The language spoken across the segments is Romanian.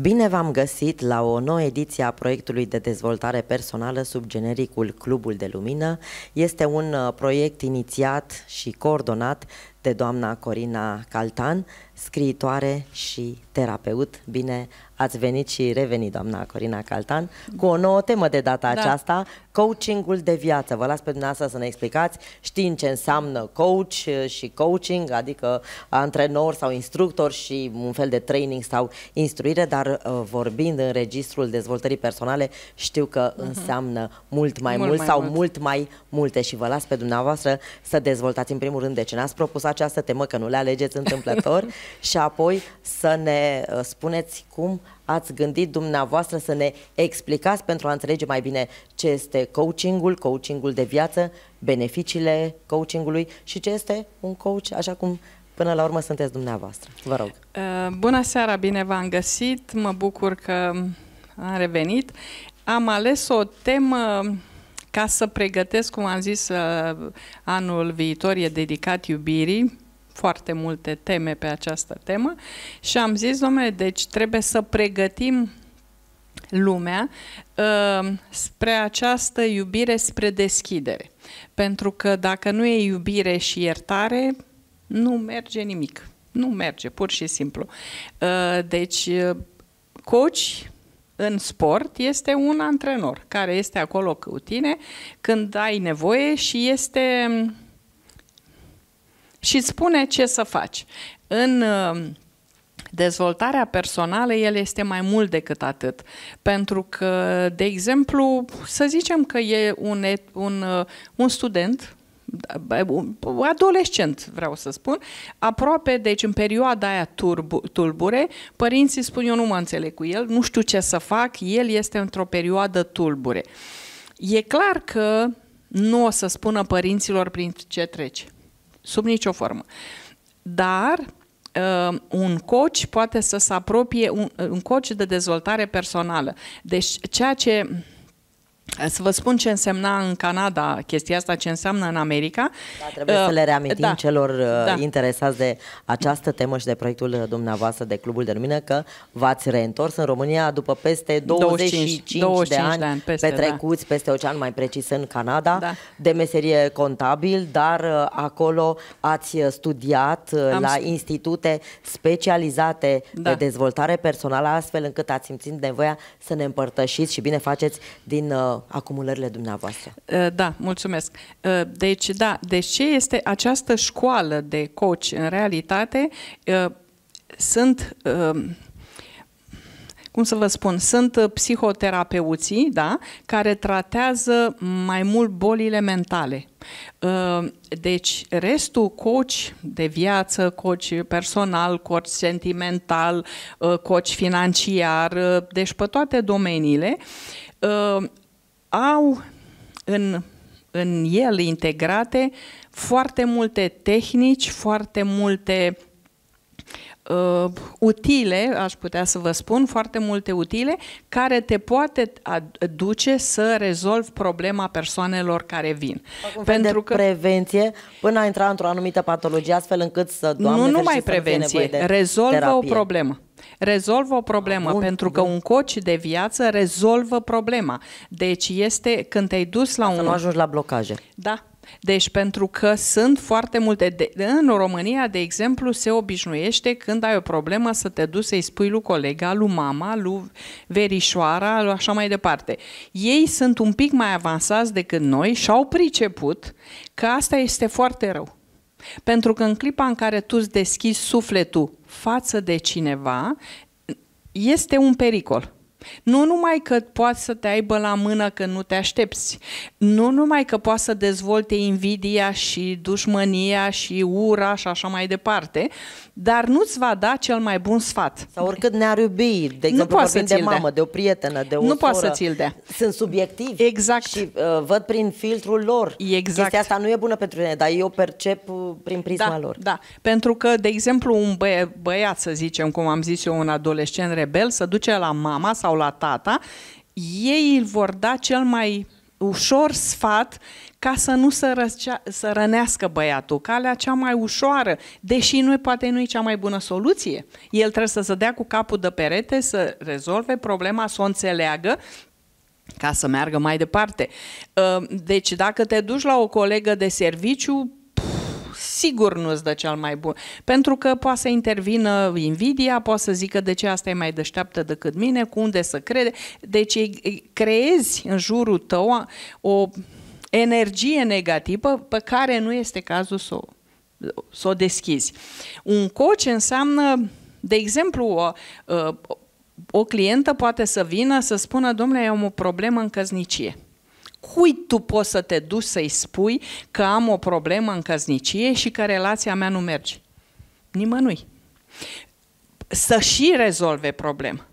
Bine v-am găsit la o nouă ediție a proiectului de dezvoltare personală sub genericul Clubul de Lumină. Este un uh, proiect inițiat și coordonat de doamna Corina Caltan, scriitoare și terapeut. Bine ați venit și revenit, doamna Corina Caltan, cu o nouă temă de data da. aceasta, coachingul de viață. Vă las pe dumneavoastră să ne explicați, știind ce înseamnă coach uh, și coaching, adică antrenor sau instructor și un fel de training sau instruire, dar uh, vorbind în registrul dezvoltării personale, știu că uh mhm. -huh. înseamnă mult mai mult, mult mai sau mult. mult mai multe și vă las pe dumneavoastră să dezvoltați în primul rând de ce ne-ați propus această temă, că nu le alegeți întâmplător, și apoi să ne uh, spuneți cum ați gândit dumneavoastră să ne explicați pentru a înțelege mai bine ce este coachingul, coachingul de viață, beneficiile coachingului și ce este un coach, așa cum până la urmă sunteți dumneavoastră. Vă rog. Uh, bună seara, bine v-am găsit, mă bucur că am revenit. Am ales o temă ca să pregătesc, cum am zis, uh, anul viitor e dedicat iubirii, foarte multe teme pe această temă și am zis, domnule, deci trebuie să pregătim lumea uh, spre această iubire, spre deschidere. Pentru că dacă nu e iubire și iertare, nu merge nimic. Nu merge, pur și simplu. Uh, deci, uh, coach în sport este un antrenor care este acolo cu tine când ai nevoie și este și spune ce să faci. În uh, dezvoltarea personală, el este mai mult decât atât. Pentru că, de exemplu, să zicem că e un, un, uh, un student da, adolescent, vreau să spun, aproape, deci în perioada aia turb, tulbure, părinții spun eu nu mă înțeleg cu el, nu știu ce să fac, el este într-o perioadă tulbure. E clar că nu o să spună părinților prin ce trece, sub nicio formă. Dar Uh, un coach poate să se apropie, un, un coach de dezvoltare personală. Deci, ceea ce să vă spun ce însemna în Canada chestia asta, ce înseamnă în America. Da, trebuie uh, să le reamintim da, celor uh, da. interesați de această temă și de proiectul uh, dumneavoastră de Clubul de Lumină că v-ați reîntors în România după peste 25, 25 de ani, de ani peste, da. petrecuți da. peste ocean, mai precis în Canada, da. de meserie contabil, dar uh, acolo ați studiat Am la stu institute specializate da. de dezvoltare personală, astfel încât ați simțit nevoia să ne împărtășiți și bine faceți din acumulările dumneavoastră. Uh, da, mulțumesc. Uh, deci, da, de deci ce este această școală de coach? În realitate, uh, sunt cum să vă spun, sunt psihoterapeuții, da, care tratează mai mult bolile mentale. Deci, restul coach de viață, coach personal, coach sentimental, coach financiar, deci pe toate domeniile, au în, în el integrate foarte multe tehnici, foarte multe uh, utile, aș putea să vă spun, foarte multe utile, care te poate duce să rezolvi problema persoanelor care vin. Acum Pentru de că prevenție până a intra într-o anumită patologie, astfel încât să, Doamne, Nu numai prevenție, rezolvă terapie. o problemă. Rezolvă o problemă, bun, pentru bun. că un coach de viață rezolvă problema. Deci este când te-ai dus la un... Să nu ajungi la blocaje. Da, deci pentru că sunt foarte multe... De, în România, de exemplu, se obișnuiește când ai o problemă să te duci să-i spui lui colega, lui mama, lui verișoara, lui așa mai departe. Ei sunt un pic mai avansați decât noi și au priceput că asta este foarte rău. Pentru că în clipa în care tu îți deschizi sufletul față de cineva, este un pericol. Nu numai că poate să te aibă la mână când nu te aștepți, nu numai că poate să dezvolte invidia și dușmănia și ura și așa mai departe, dar nu-ți va da cel mai bun sfat. Sau oricât ne-ar iubi, de exemplu, nu vorbim de mamă, de o prietenă, de o Nu poate să ți-l dea. Sunt subiectivi exact. și uh, văd prin filtrul lor. Exact. Chestia asta nu e bună pentru mine, dar eu percep uh, prin prisma da, lor. Da, pentru că, de exemplu, un bă- băiat, să zicem, cum am zis eu, un adolescent rebel, să duce la mama sau sau la tata, ei îl vor da cel mai ușor sfat ca să nu se, răcea, să rănească băiatul, calea cea mai ușoară, deși nu poate nu e cea mai bună soluție. El trebuie să se dea cu capul de perete, să rezolve problema, să o înțeleagă, ca să meargă mai departe. Ă, deci dacă te duci la o colegă de serviciu, sigur nu îți dă cel mai bun. Pentru că poate să intervină invidia, poate să zică de ce asta e mai deșteaptă decât mine, cu unde să crede. Deci creezi în jurul tău o energie negativă pe care nu este cazul să o, să o deschizi. Un coach înseamnă, de exemplu, o, ă, o clientă poate să vină să spună, domnule, eu am o problemă în căznicie cui tu poți să te duci să-i spui că am o problemă în căsnicie și că relația mea nu merge? Nimănui. Să și rezolve problema.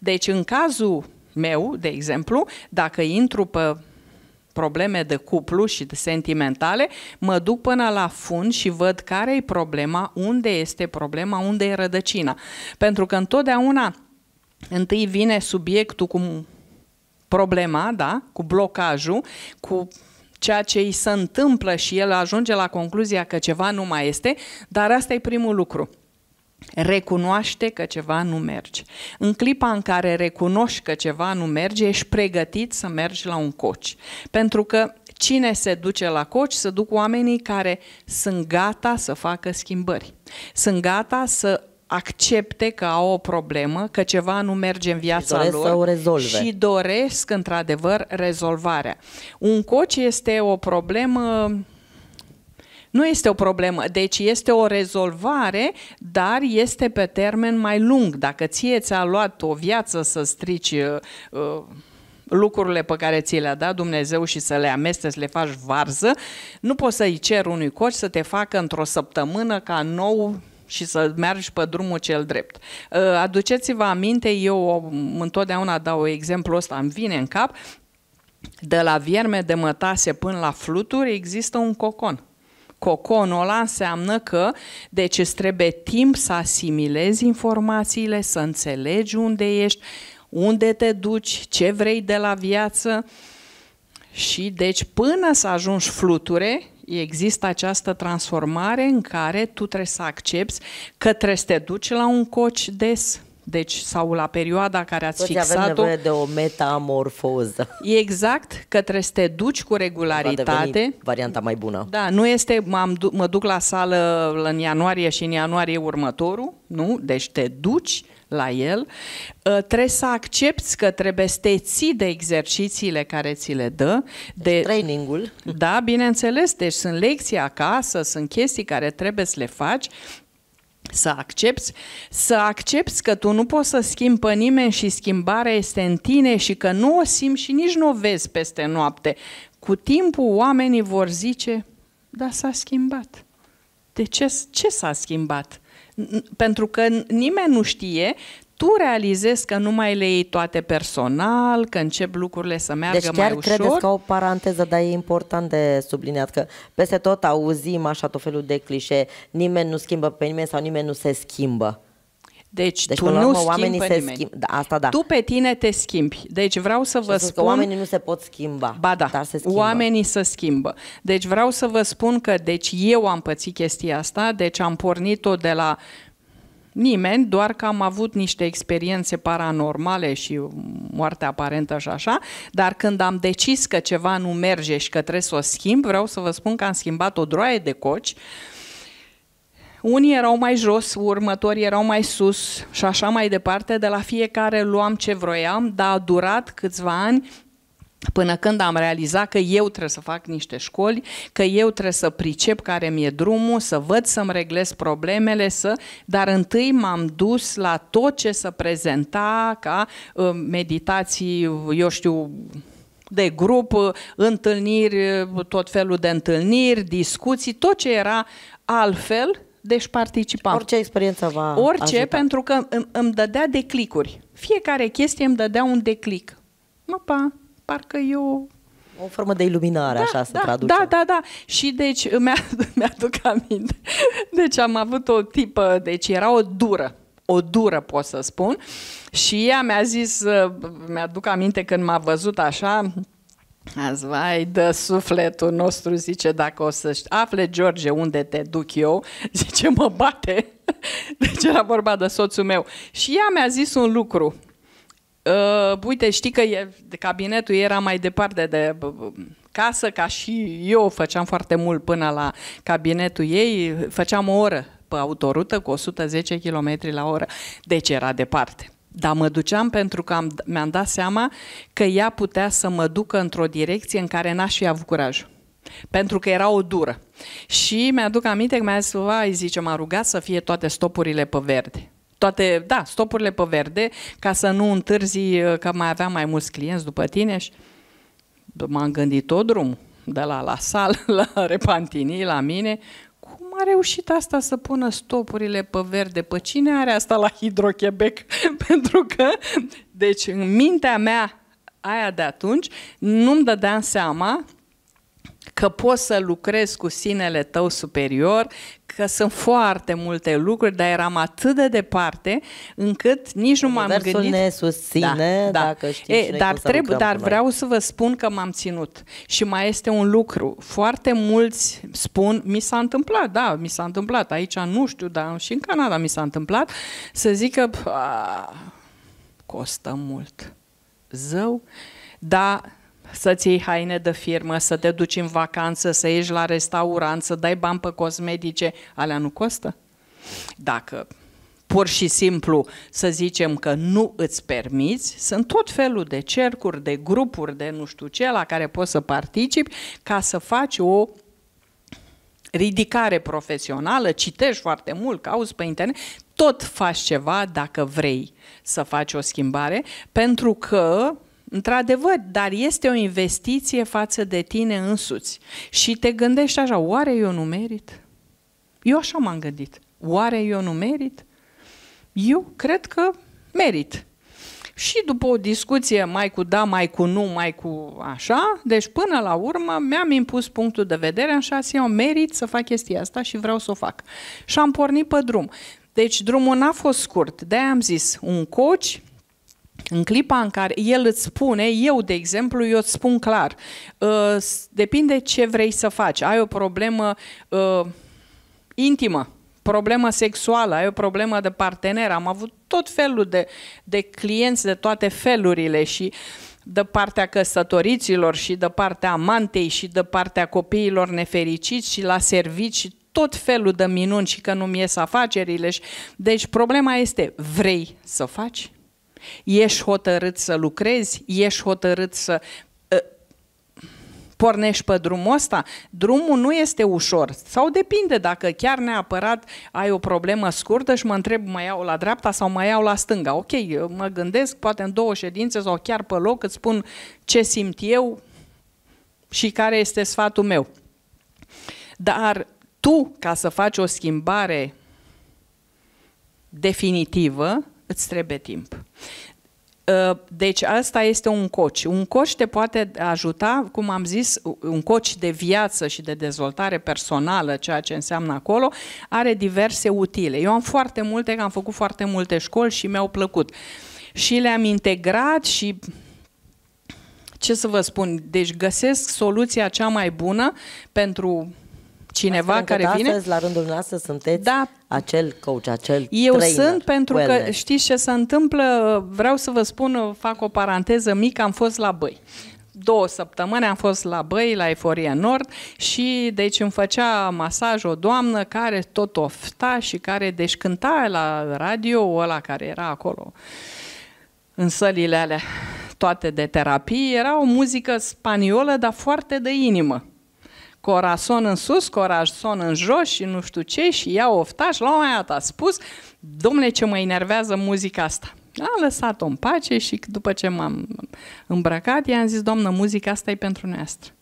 Deci în cazul meu, de exemplu, dacă intru pe probleme de cuplu și de sentimentale, mă duc până la fund și văd care e problema, unde este problema, unde e rădăcina. Pentru că întotdeauna întâi vine subiectul cum problema, da, cu blocajul, cu ceea ce îi se întâmplă și el ajunge la concluzia că ceva nu mai este, dar asta e primul lucru. Recunoaște că ceva nu merge. În clipa în care recunoști că ceva nu merge, ești pregătit să mergi la un coach. Pentru că cine se duce la coach, se duc oamenii care sunt gata să facă schimbări. Sunt gata să accepte că au o problemă, că ceva nu merge în viața și lor să o rezolve. și doresc într-adevăr rezolvarea. Un coach este o problemă nu este o problemă, deci este o rezolvare, dar este pe termen mai lung. Dacă ție ți-a luat o viață să strici uh, uh lucrurile pe care ți le-a dat Dumnezeu și să le amesteci, să le faci varză, nu poți să-i ceri unui coach să te facă într-o săptămână ca nou și să mergi pe drumul cel drept. Uh, aduceți-vă aminte, eu întotdeauna dau exemplu ăsta, îmi vine în cap, de la vierme de mătase până la fluturi există un cocon. Coconul ăla înseamnă că deci îți trebuie timp să asimilezi informațiile, să înțelegi unde ești, unde te duci, ce vrei de la viață și deci până să ajungi fluture, Există această transformare în care tu trebuie să accepti că trebuie să te duci la un coach des, deci sau la perioada care ați Toți fixat-o. avem nevoie de o metamorfoză. Exact, că trebuie să te duci cu regularitate. varianta mai bună. Da, nu este mă duc la sală în ianuarie și în ianuarie următorul, nu? Deci te duci, la el, ă, trebuie să accepti că trebuie să te ții de exercițiile care ți le dă. Deci de deci, trainingul. Da, bineînțeles, deci sunt lecții acasă, sunt chestii care trebuie să le faci, să accepti, să accepti că tu nu poți să schimbi pe nimeni și schimbarea este în tine și că nu o simți și nici nu o vezi peste noapte. Cu timpul oamenii vor zice, dar s-a schimbat. De ce, ce s-a schimbat? pentru că nimeni nu știe, tu realizezi că nu mai le iei toate personal, că încep lucrurile să meargă deci chiar mai ușor. credeți că o paranteză, dar e important de subliniat că peste tot auzim așa tot felul de clișe, nimeni nu schimbă pe nimeni sau nimeni nu se schimbă. Deci, deci tu până la urmă, nu oamenii se nimeni. schimb, da, asta da. Tu pe tine te schimbi. Deci vreau să Ce vă spun... Că oamenii nu se pot schimba. Ba da, dar se schimbă. oamenii se schimbă. Deci vreau să vă spun că deci eu am pățit chestia asta, deci am pornit-o de la nimeni, doar că am avut niște experiențe paranormale și moarte aparentă și așa, dar când am decis că ceva nu merge și că trebuie să o schimb, vreau să vă spun că am schimbat o droaie de coci, uh, unii erau mai jos, următorii erau mai sus și așa mai departe. De la fiecare luam ce vroiam, dar a durat câțiva ani până când am realizat că eu trebuie să fac niște școli, că eu trebuie să pricep care mi-e drumul, să văd să-mi reglez problemele, să... dar întâi m-am dus la tot ce să prezenta ca uh, meditații, eu știu, de grup, întâlniri, tot felul de întâlniri, discuții, tot ce era altfel deci participam. Orice experiență va Orice, ajuta. pentru că îmi, îmi dădea declicuri. Fiecare chestie îmi dădea un declic. Mă, pa, parcă eu... O formă de iluminare, da, așa da, traduce. Da, da, da. Și deci mi-a, mi-aduc aminte. Deci am avut o tipă, deci era o dură o dură, pot să spun. Și ea mi-a zis, uh, mi-aduc aminte când m-a văzut așa, Azi, vai, dă sufletul nostru, zice, dacă o să afle George unde te duc eu, zice, mă bate. Deci era vorba de soțul meu. Și ea mi-a zis un lucru. Uh, uite, știi că e, cabinetul era mai departe de casă, ca și eu făceam foarte mult până la cabinetul ei, făceam o oră pe autorută cu 110 km la oră. Deci era departe. Dar mă duceam pentru că am, mi-am dat seama că ea putea să mă ducă într-o direcție în care n-aș fi avut curaj. Pentru că era o dură. Și mi-aduc aminte că mi-a zis, vai, zice, m-a rugat să fie toate stopurile pe verde toate, da, stopurile pe verde, ca să nu întârzi, că mai aveam mai mulți clienți după tine și m-am gândit tot drumul, de la la sal, la repantinii, la mine, a reușit asta să pună stopurile pe verde. Pe cine are asta la Hidrochebec? Pentru că, deci, în mintea mea, aia de atunci, nu-mi dădeam seama că poți să lucrezi cu sinele tău superior, că sunt foarte multe lucruri, dar eram atât de departe încât nici nu m-am gândit. ne susține da, da. dacă știi e, dar, dar, trebuie, dar vreau să vă spun că m-am ținut. Și mai este un lucru. Foarte mulți spun, mi s-a întâmplat, da, mi s-a întâmplat, aici nu știu, dar și în Canada mi s-a întâmplat, să zic că costă mult. Zău, dar să-ți iei haine de firmă, să te duci în vacanță, să ieși la restaurant, să dai bani pe cosmetice, alea nu costă? Dacă pur și simplu să zicem că nu îți permiți, sunt tot felul de cercuri, de grupuri, de nu știu ce, la care poți să participi ca să faci o ridicare profesională, citești foarte mult, cauți pe internet, tot faci ceva dacă vrei să faci o schimbare, pentru că într-adevăr, dar este o investiție față de tine însuți. Și te gândești așa, oare eu nu merit? Eu așa m-am gândit. Oare eu nu merit? Eu cred că merit. Și după o discuție mai cu da, mai cu nu, mai cu așa, deci până la urmă mi-am impus punctul de vedere, așa să eu merit să fac chestia asta și vreau să o fac. Și am pornit pe drum. Deci drumul n-a fost scurt, de-aia am zis, un coach în clipa în care el îți spune, eu de exemplu, eu îți spun clar, uh, depinde ce vrei să faci. Ai o problemă uh, intimă, problemă sexuală, ai o problemă de partener. Am avut tot felul de, de clienți de toate felurile și de partea căsătoriților și de partea amantei și de partea copiilor nefericiți și la servicii tot felul de minuni și că nu-mi ies afacerile. Deci problema este, vrei să faci? Ești hotărât să lucrezi, ești hotărât să ă, pornești pe drumul ăsta, drumul nu este ușor. Sau depinde dacă chiar neapărat ai o problemă scurtă și mă întreb mai iau la dreapta sau mai iau la stânga. Ok, mă gândesc, poate în două ședințe sau chiar pe loc îți spun ce simt eu și care este sfatul meu. Dar tu, ca să faci o schimbare definitivă, îți trebuie timp. Uh, deci asta este un coach. Un coach te poate ajuta, cum am zis, un coach de viață și de dezvoltare personală, ceea ce înseamnă acolo, are diverse utile. Eu am foarte multe, că am făcut foarte multe școli și mi-au plăcut. Și le-am integrat și ce să vă spun, deci găsesc soluția cea mai bună pentru cineva Asta care vine. Astăzi, la rândul noastră, sunteți da, acel coach, acel Eu trainer, sunt pentru well. că știți ce se întâmplă, vreau să vă spun, fac o paranteză mică, am fost la băi două săptămâni am fost la Băi, la Eforie Nord și deci îmi făcea masaj o doamnă care tot ofta și care deci cânta la radio ăla care era acolo în sălile alea toate de terapie, era o muzică spaniolă, dar foarte de inimă corazon în sus, corazon în jos și nu știu ce și ia oftaș. La un moment dat a spus, domnule ce mă enervează muzica asta. A lăsat-o în pace și după ce m-am îmbrăcat, i-am zis, doamnă, muzica asta e pentru noastră.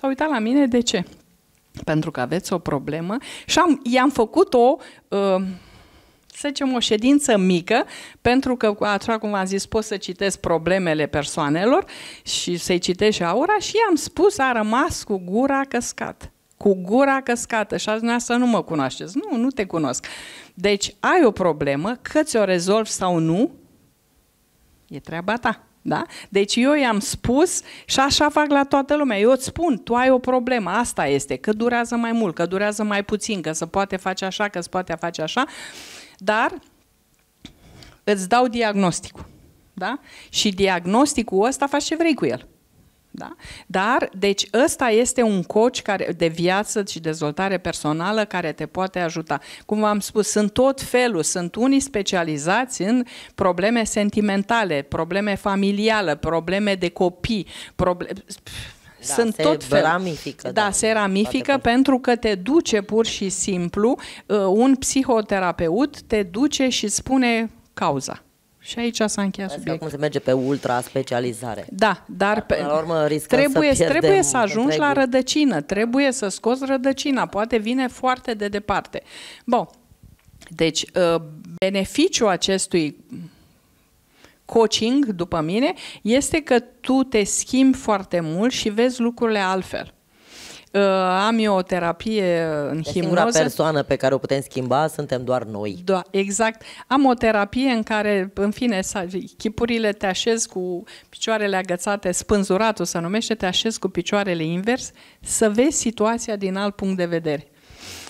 S-a uitat la mine, de ce? Pentru că aveți o problemă și am, i-am făcut o... Uh, să zicem, o ședință mică, pentru că, așa cum v-am zis, pot să citesc problemele persoanelor și să-i citesc și aura și i-am spus, a rămas cu gura căscat. cu gura căscată și azi să nu mă cunoașteți. Nu, nu te cunosc. Deci ai o problemă, că ți-o rezolvi sau nu, e treaba ta. Da? Deci eu i-am spus și așa fac la toată lumea. Eu îți spun, tu ai o problemă, asta este, că durează mai mult, că durează mai puțin, că se poate face așa, că se poate face așa. Uh, dar îți dau diagnosticul. Da? Și diagnosticul ăsta faci ce vrei cu el. Da? Dar, deci, ăsta este un coach care, de viață și dezvoltare personală care te poate ajuta. Cum v-am spus, sunt tot felul, sunt unii specializați în probleme sentimentale, probleme familiale, probleme de copii, probleme da, sunt se tot fel. ramifică. Da, da se ramifică pentru că te duce pur și simplu, uh, un psihoterapeut te duce și spune cauza. Și aici s-a încheiat Azi subiect. Acum se merge pe ultra specializare. Da, dar pe, la urmă trebuie, să trebuie să ajungi întregul. la rădăcină, trebuie să scoți rădăcina, poate vine foarte de departe. Bun. Deci, uh, beneficiul acestui coaching, după mine, este că tu te schimbi foarte mult și vezi lucrurile altfel. Uh, am eu o terapie în de hipnoză. Singura persoană pe care o putem schimba suntem doar noi. Da, exact. Am o terapie în care, în fine, chipurile te așez cu picioarele agățate, spânzuratul să numește, te așez cu picioarele invers, să vezi situația din alt punct de vedere.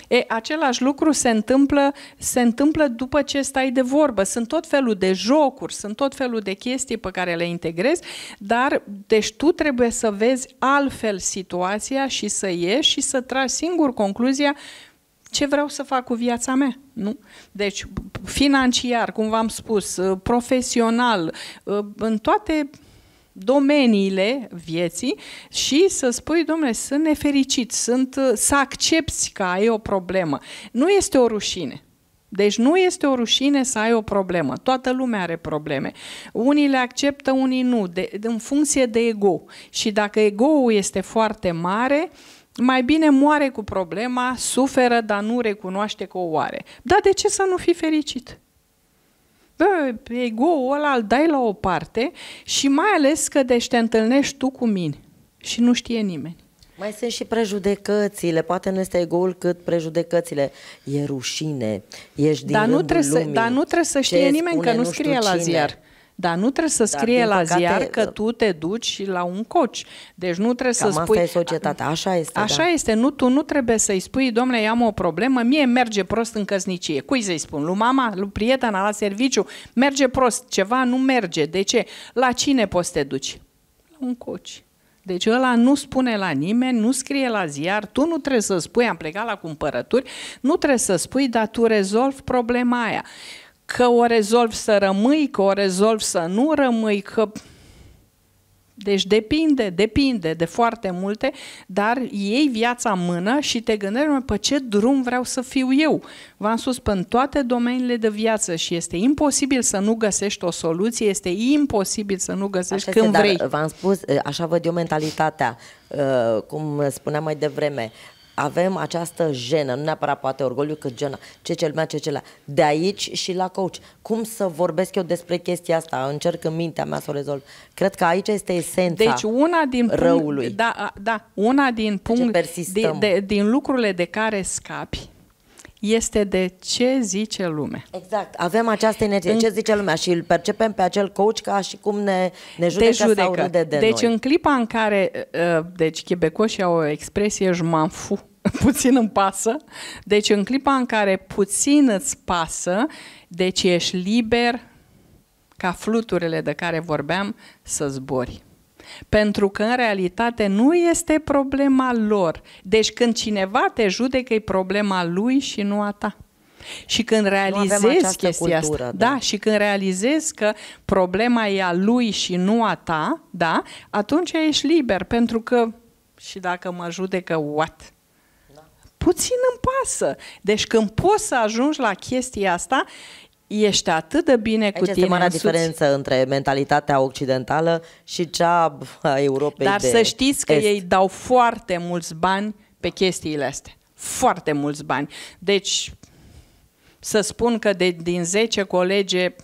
E, același lucru se întâmplă, se întâmplă după ce stai de vorbă. Sunt tot felul de jocuri, sunt tot felul de chestii pe care le integrezi, dar deci tu trebuie să vezi altfel situația și să ieși și să tragi singur concluzia ce vreau să fac cu viața mea, nu? Deci financiar, cum v-am spus, profesional, în toate domeniile vieții și să spui, domnule, sunt nefericit, sunt, uh, să accepti că ai o problemă. Nu este o rușine. Deci nu este o rușine să ai o problemă. Toată lumea are probleme. Unii le acceptă, unii nu, de, în funcție de ego. Și dacă ego-ul este foarte mare, mai bine moare cu problema, suferă, dar nu recunoaște că o are. Dar de ce să nu fii fericit? bă, ego-ul ăla îl dai la o parte și mai ales că deci te întâlnești tu cu mine și nu știe nimeni. Mai sunt și prejudecățile, poate nu este egoul cât prejudecățile. E rușine, ești din dar nu trebuie să, Dar nu trebuie să știe nimeni că nu, nu scrie la ziar. Cine. Dar nu trebuie să scrie Dar, la păcate, ziar că uh, tu te duci la un coach. Deci nu trebuie Cam să spui... asta e societatea, așa este. Așa da. este, nu, tu nu trebuie să-i spui, domnule, eu am o problemă, mie merge prost în căsnicie. Cui să-i spun? lu mama, lu prietena la serviciu, merge prost, ceva nu merge. De ce? La cine poți să te duci? La un coach. Deci ăla nu spune la nimeni, nu scrie la ziar, tu nu trebuie să spui, am plecat la cumpărături, nu trebuie să spui, dar tu rezolvi problema aia că o rezolv să rămâi, că o rezolv să nu rămâi, că... Deci depinde, depinde de foarte multe, dar iei viața în mână și te gândești pe ce drum vreau să fiu eu. V-am spus pe în toate domeniile de viață și este imposibil să nu găsești o soluție, este imposibil să nu găsești așa când este, vrei. V-am spus, așa văd eu mentalitatea, uh, cum spuneam mai devreme, avem această jenă, nu neapărat poate orgoliu, cât jenă, ce cel mai, ce cel De aici și la coach. Cum să vorbesc eu despre chestia asta? Încerc în mintea mea să o rezolv. Cred că aici este esența deci una din răului. da, da, una din punct, de, de, din lucrurile de care scapi este de ce zice lumea. Exact, avem această energie, în... ce zice lumea și îl percepem pe acel coach ca și cum ne, ne judecă, Te judecă. sau râde de Deci noi. în clipa în care, ă, ă, deci chebecoșii au o expresie, je puțin îmi pasă. Deci în clipa în care puțin îți pasă, deci ești liber ca fluturile de care vorbeam să zbori. Pentru că, în realitate, nu este problema lor. Deci, când cineva te judecă, e problema lui și nu a ta. Și când realizezi chestia cultură, asta, da. da, și când realizezi că problema e a lui și nu a ta, da, atunci ești liber, pentru că și dacă mă judecă, what? Da. Puțin îmi pasă. Deci când poți să ajungi la chestia asta, uh, ești atât de bine Aici cu tine Aici este mare diferență între mentalitatea occidentală și cea a Europei Dar de să știți că est. ei dau foarte mulți bani pe chestiile astea. Foarte mulți bani. Deci, să spun că de, din 10 colege,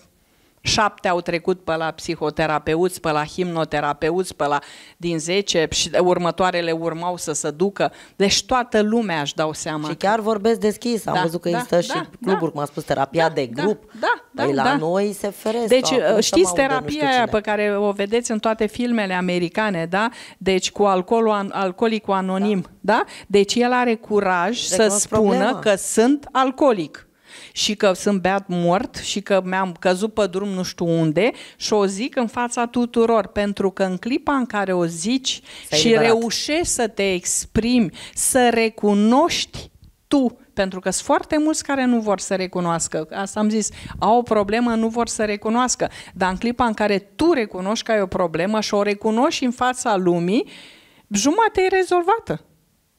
Șapte au trecut pe la psihoterapeuți, pe la himnoterapeuți, pe la din zece și următoarele urmau să se ducă. Deci toată lumea își dau seama. Și chiar că... vorbesc deschis. Am da, văzut că da, există da, și da, cluburi, cum a spus, terapia da, de da, grup. Da, da, păi da, la da. noi se feresc. Deci uh, știți terapia aia pe care o vedeți în toate filmele americane, da? Deci cu alcoolul, an, alcoolicul anonim, da? da? Deci el are curaj Recunosc să spună problema. că sunt alcoolic și că sunt beat mort și că mi-am căzut pe drum nu știu unde și o zic în fața tuturor, pentru că în clipa în care o zici s și liberat. reușești să te exprimi, să recunoști tu pentru că sunt foarte mulți care nu vor să recunoască. Asta am zis, au o problemă, nu vor să recunoască. Dar în clipa în care tu recunoști că ai o problemă și o recunoști în fața lumii, jumătate e rezolvată.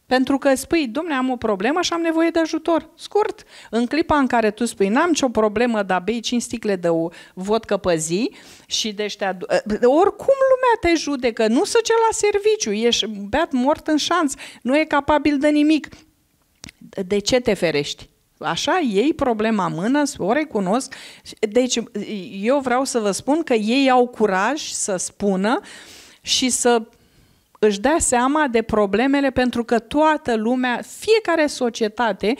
Pentru că spui, domne, am o problemă și am nevoie de ajutor. Scurt, în clipa în care tu spui, n-am nicio problemă, dar bei 5 sticle de vodcă pe zi și de ăștia... Eh, oricum lumea te judecă, nu să ce la serviciu, ești beat mort în șanț, nu e capabil de nimic. De ce te ferești? Așa, ei problema mână, o recunosc. Deci, eu vreau să vă spun că ei au curaj să spună și să își dea seama de problemele pentru că toată lumea, fiecare societate,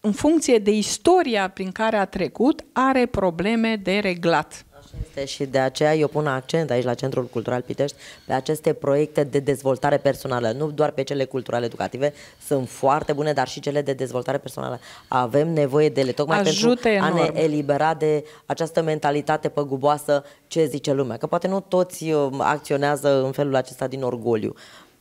în funcție de istoria prin care a trecut, are probleme de reglat. Este și de aceea eu pun accent aici la Centrul Cultural Pitești pe aceste proiecte de dezvoltare personală, nu doar pe cele culturale educative, sunt foarte bune, dar și cele de dezvoltare personală. Avem nevoie de ele tocmai Ajute pentru enorm. a ne elibera de această mentalitate păguboasă ce zice lumea, că poate nu toți uh, acționează în felul acesta din orgoliu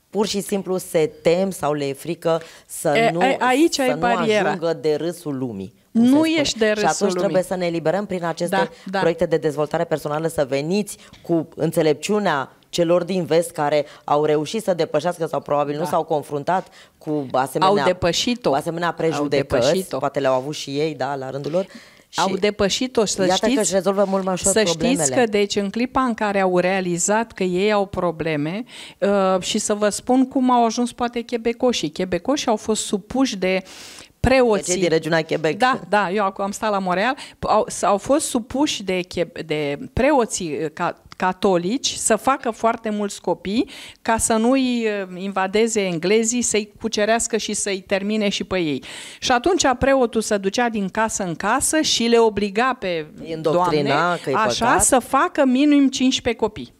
pur și simplu se tem sau le e frică să nu, aici să ai nu ajungă de râsul lumii. Nu spune. ești de râsul Și atunci lumii. trebuie să ne eliberăm prin aceste da, da. proiecte de dezvoltare personală să veniți cu înțelepciunea celor din vest care au reușit să depășească sau probabil da. nu s-au confruntat cu asemenea, au depășit-o. Cu asemenea prejudecăți, au depășit-o. poate le-au avut și ei, da, la rândul lor. Și au depășit-o, să iată știți, că rezolvă mult mai ușor să problemele. știți că deci în clipa în care au realizat că ei au probleme uh, și să vă spun cum au ajuns poate chebecoșii. Chebecoșii au fost supuși de uh, preoții... Cei din regiunea Quebec. Da, da, eu acum am stat la Montreal, au, au fost supuși de, de preoții uh, ca, catolici să facă foarte mulți copii ca să nu-i uh, invadeze englezii, să-i cucerească și să-i termine și pe ei. Și atunci preotul se ducea din casă în casă și le obliga pe doamne așa, păcat. să facă minim 15 copii.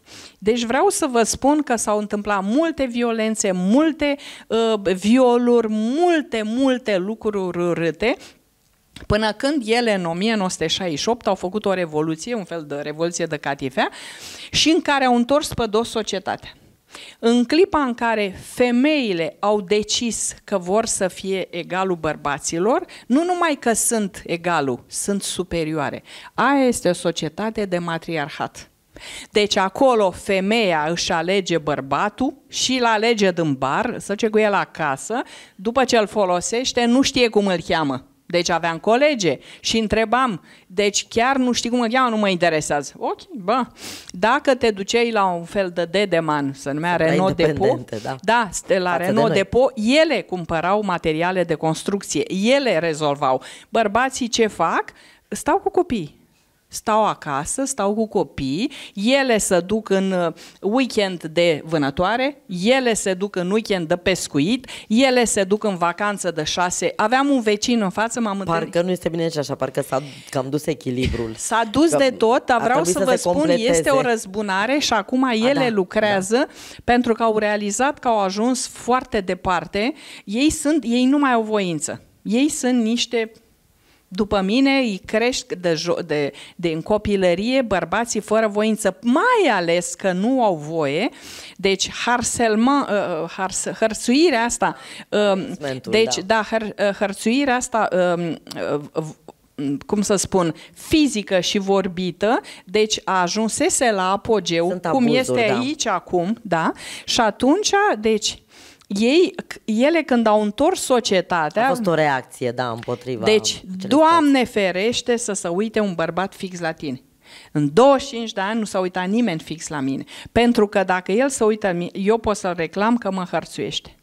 Deci vreau să vă spun că s-au întâmplat multe violențe, multe uh, violuri, multe, multe lucruri urâte, Până când ele în 1968 au făcut o revoluție, un fel de revoluție de catifea, și în care au întors pe dos societatea. În clipa în care femeile au decis că vor să fie egalul bărbaților, nu numai că sunt egalul, sunt superioare. Aia este o societate de matriarhat. Deci acolo femeia își alege bărbatul și îl alege din bar, să ce cu el acasă, după ce îl folosește, nu știe cum îl cheamă. Deci aveam colege și întrebam, deci chiar nu știi cum îl cheamă, nu mă interesează. Ok, bă, dacă te duceai la un fel de dedeman, să numea Era Renault Depo, da, da la Față Renault de Depo, ele cumpărau materiale de construcție, ele rezolvau. Bărbații ce fac? Stau cu copii stau acasă, stau cu copii, ele se duc în uh, weekend de vânătoare, ele se duc în weekend de pescuit, ele se duc în vacanță de șase. Aveam un vecin în față, m-am întâlnit. Parcă nu este bine așa, parcă s-a cam dus echilibrul. S-a dus că de tot, dar vreau să, să vă spun, completeze. este o răzbunare și acum ele A, da, lucrează da. pentru că au realizat că au ajuns foarte departe. Ei sunt, ei nu mai au voință. Ei sunt niște după mine îi crești de, de, de în copilărie bărbații fără voință, mai ales că nu au voie. Deci harselma, uh, uh hars, hărțuirea asta, uh, deci da, da hăr, uh, hărțuirea asta um, uh, cum să spun, fizică și vorbită, deci a ajunsese la apogeu, Sunt abuzuri, cum este da. aici acum, da? Și atunci, deci ei, ele când au întors societatea... A fost o reacție, da, împotriva... Deci, Doamne spate. ferește să se uite un bărbat fix la tine. În 25 de ani nu s-a uitat nimeni fix la mine. Pentru că dacă el se uită, eu pot să-l reclam că mă hărțuiește.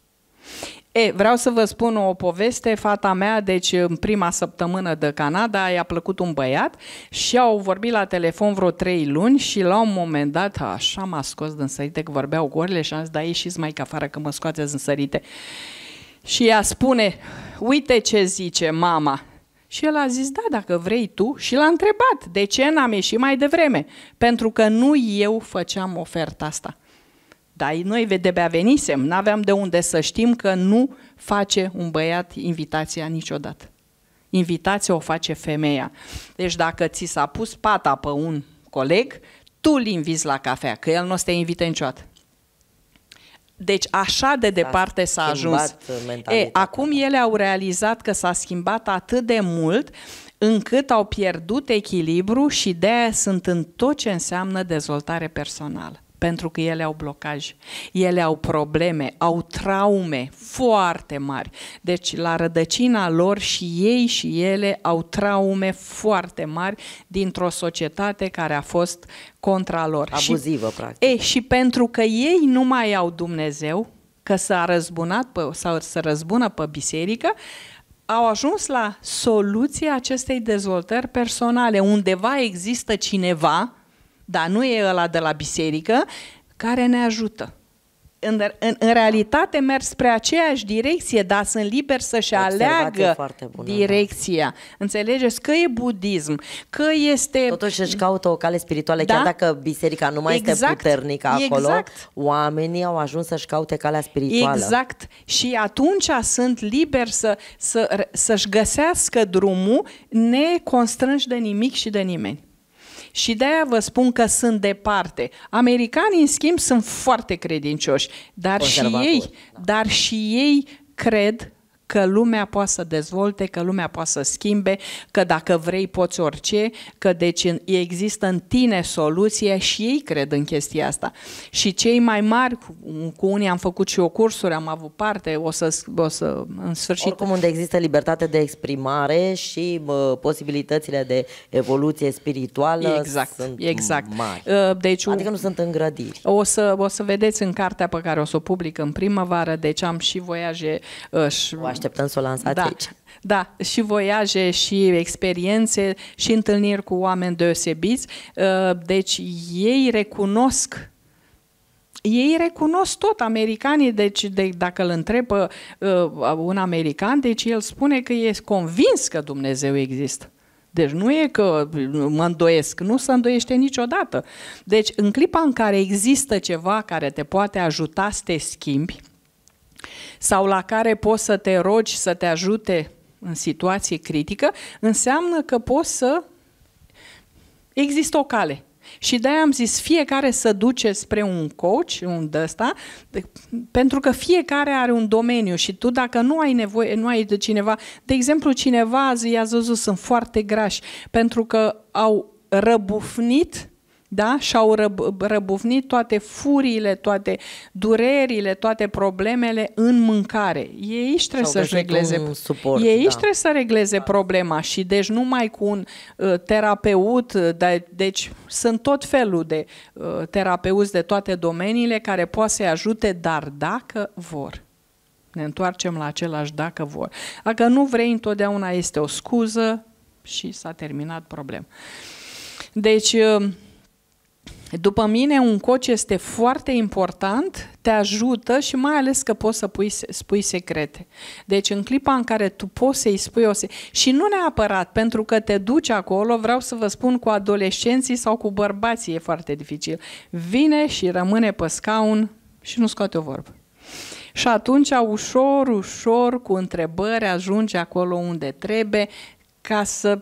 E, vreau să vă spun o poveste. Fata mea, deci în prima săptămână de Canada, i-a plăcut un băiat și au vorbit la telefon vreo trei luni și la un moment dat așa m-a scos din sărite că vorbeau cu orile și am zis, da, ieșiți mai afară că mă scoateți din sărite. Și ea spune, uite ce zice mama. Și el a zis, da, dacă vrei tu. Și l-a întrebat, de ce n-am ieșit mai devreme? Pentru că nu eu făceam oferta asta dar noi de-abia venisem, n-aveam de unde să știm că nu face un băiat invitația niciodată. Invitația o face femeia. Deci dacă ți s-a pus pata pe un coleg, tu îl invizi la cafea, că el nu o să te invite niciodată. Deci așa de departe s-a ajuns. E, acum ele au realizat că s-a schimbat atât de mult încât au pierdut echilibru și de sunt în tot ce înseamnă dezvoltare personală pentru că ele au blocaj, ele au probleme, au traume foarte mari. Deci la rădăcina lor și ei și ele au traume foarte mari dintr-o societate care a fost contra lor. Abuzivă, și, practic. E, și pentru că ei nu mai au Dumnezeu, că s-a răzbunat pe, sau să răzbună pe biserică, au ajuns la soluția acestei dezvoltări personale. Undeva există cineva dar nu e ăla de la biserică care ne ajută. În, în, în realitate merg spre aceeași direcție, dar sunt liber să-și aleagă bună, da. direcția. Da. Înțelegeți că e budism, că este... Totuși își caută o cale spirituală, da? chiar dacă biserica nu mai exact. este puternică acolo, exact. oamenii au ajuns să-și caute calea spirituală. Exact. Și atunci sunt liber să, să, să-și găsească drumul neconstrânși de nimic și de nimeni. Și de-aia vă spun că sunt departe. Americanii, în schimb, sunt foarte credincioși, dar și ei, da. dar și ei cred că lumea poate să dezvolte, că lumea poate să schimbe, că dacă vrei poți orice, că deci există în tine soluție și ei cred în chestia asta. Și cei mai mari, cu unii am făcut și eu cursuri, am avut parte, o să, o să în sfârșit... Oricum unde există libertate de exprimare și bă, posibilitățile de evoluție spirituală exact, sunt exact. mari. Uh, deci, adică nu sunt îngrădiri. O să, o să vedeți în cartea pe care o să o public în primăvară, deci am și voiaje uh, și așteptăm să o lansați da. aici. Da, și voiaje, și experiențe, și întâlniri cu oameni deosebiți. Uh, deci ei recunosc ei recunosc tot americanii, deci de, dacă îl întrebă uh, uh, un american, deci el spune că e convins că Dumnezeu există. Deci nu e că mă îndoiesc, nu se îndoiește niciodată. Deci în clipa în care există ceva care te poate ajuta să te schimbi, sau la care poți să te rogi să te ajute în situație critică, înseamnă că poți să există o cale. Și de-aia am zis fiecare să duce spre un coach, un dăsta, pentru că fiecare are un domeniu și tu dacă nu ai nevoie, nu ai de cineva, de exemplu cineva azi i-a zis, sunt foarte grași, pentru că au răbufnit da? și-au răb- răbufnit toate furiile, toate durerile, toate problemele în mâncare. Ei își trebuie să-și regleze, suport, ei da. trebuie să regleze da. problema și deci numai cu un uh, terapeut, uh, de, da, deci sunt tot felul de uh, terapeuți de toate domeniile care poate să-i ajute, dar dacă vor. Ne întoarcem la același dacă vor. Dacă nu vrei, întotdeauna este o scuză și s-a terminat problema. Deci, uh, după mine, un coach este foarte important, te ajută și mai ales că poți să pui, spui secrete. Deci în clipa în care tu poți să-i spui o se... Și nu neapărat, pentru că te duci acolo, vreau să vă spun, cu adolescenții sau cu bărbații e foarte dificil. Vine și rămâne pe scaun și nu scoate o vorbă. Și atunci, ușor, ușor, cu întrebări, ajunge acolo unde trebuie ca să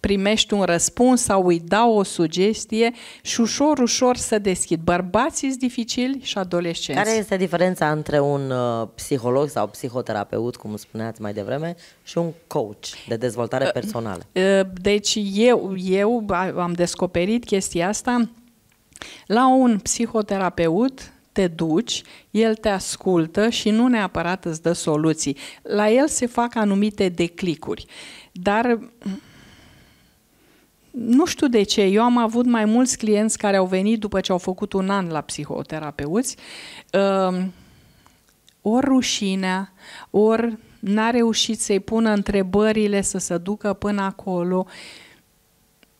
primești un răspuns sau îi dau o sugestie și ușor, ușor să deschid. Bărbații sunt dificili și adolescenți. Care este diferența între un uh, psiholog sau psihoterapeut, cum spuneați mai devreme, și un coach de dezvoltare uh, personală? Uh, deci eu, eu am descoperit chestia asta. La un psihoterapeut te duci, el te ascultă și nu neapărat îți dă soluții. La el se fac anumite declicuri. Dar nu știu de ce, eu am avut mai mulți clienți care au venit după ce au făcut un an la psihoterapeuți, ehm, ori rușinea, ori n-a reușit să-i pună întrebările, să se ducă până acolo.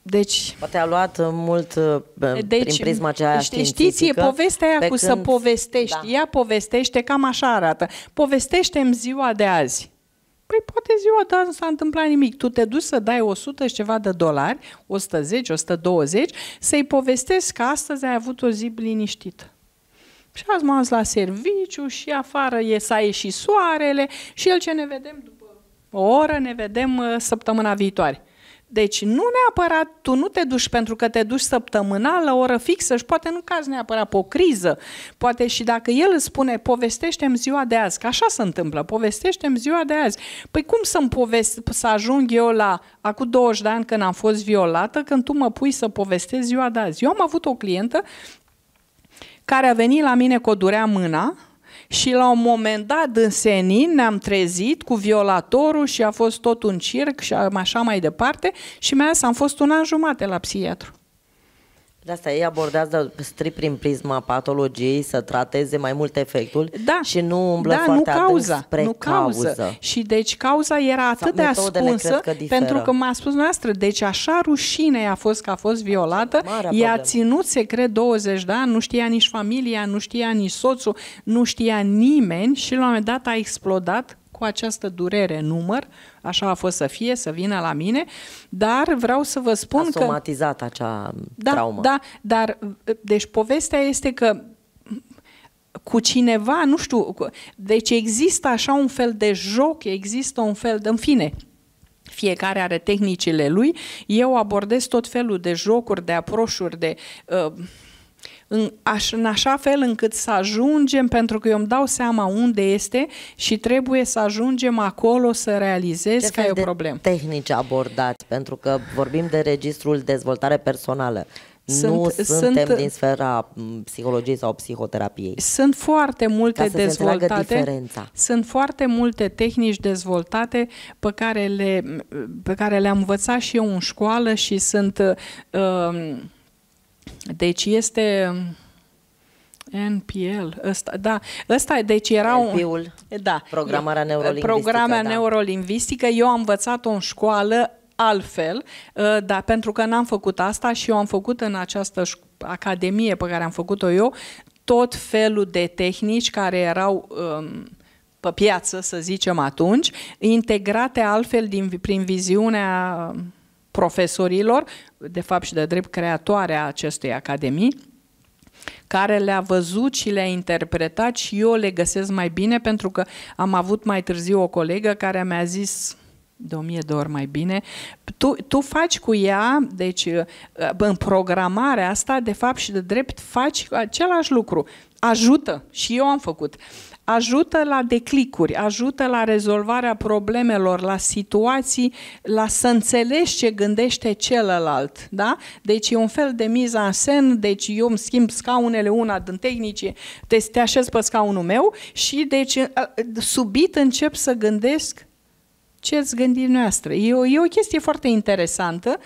Deci, Poate a luat mult eh, deci, prin prisma aceea ști, Știți, e povestea aia cu când, să povestești. Da. Ea povestește, cam așa arată. Povestește-mi ziua de azi. Păi poate ziua ta nu s-a întâmplat nimic. Tu te duci să dai 100 și ceva de dolari, 110, 120, să-i povestesc că astăzi ai avut o zi liniștită. Și azi m-am la serviciu și afară e s-a ieșit soarele și el ce ne vedem după o oră, ne vedem uh, săptămâna viitoare. Deci nu neapărat tu nu te duci pentru că te duci săptămânal la oră fixă și poate nu cazi neapărat pe o criză. Poate și dacă el îți spune povestește-mi ziua de azi, că așa se întâmplă, povestește-mi ziua de azi. Păi cum să-mi să ajung eu la acum 20 de ani când am fost violată, când tu mă pui să povestesc ziua de azi? Eu am avut o clientă care a venit la mine cu o durea mâna, și la un moment dat în senin ne-am trezit cu violatorul și a fost tot un circ și așa mai departe și mai am fost un an jumate la psihiatru. De asta ei abordează strict prin prisma patologiei să trateze mai mult efectul da, și nu umblă da, foarte nu cauza, spre nu cauză. cauză. Și deci cauza era atât de ascunsă că pentru că m-a spus noastră, deci așa rușine a fost că a fost violată, Marea i-a problemă. ținut secret 20 de ani, nu știa nici familia, nu știa nici soțul, nu știa nimeni și la un moment dat a explodat cu această durere număr, așa a fost să fie, să vină la mine, dar vreau să vă spun a că... acea da, traumă. Da, dar, deci povestea este că cu cineva, nu știu, cu, deci există așa un fel de joc, există un fel de, în fine, fiecare are tehnicile lui, eu abordez tot felul de jocuri, de aproșuri, de... Uh, în, aș, în așa fel încât să ajungem, pentru că eu îmi dau seama unde este și trebuie să ajungem acolo să realizez Ce că e o problemă. tehnici abordați? Pentru că vorbim de registrul dezvoltare personală. Sunt, nu suntem sunt, din sfera psihologiei sau psihoterapiei. Sunt foarte multe Ca să dezvoltate. Se diferența. Sunt foarte multe tehnici dezvoltate pe care le pe care le-am învățat și eu în școală și sunt uh, deci este um, NPL, ăsta, da, ăsta, deci era un... Da. Programarea neurolingvistică. Programarea da. neurolingvistică, eu am învățat-o în școală altfel, uh, dar pentru că n-am făcut asta și eu am făcut în această academie pe care am făcut-o eu, tot felul de tehnici care erau um, pe piață, să zicem atunci, integrate altfel din, prin viziunea um, profesorilor, de fapt și de drept creatoarea acestei academii, care le-a văzut și le-a interpretat și eu le găsesc mai bine pentru că am avut mai târziu o colegă care mi-a zis de o mie de ori mai bine. Tu, tu faci cu ea, deci uh, în programarea asta, de fapt și de drept, faci același lucru. Ajută. Și eu am făcut. Uh, ajută la declicuri, ajută la rezolvarea problemelor, la situații, la să înțelegi ce gândește celălalt. Da? Deci e un fel de miza în sen, deci eu îmi schimb scaunele una din tehnici, te, deci te așez pe scaunul meu și deci subit încep să gândesc ce-ți gândi noastră. E o, e o chestie foarte interesantă. Uh,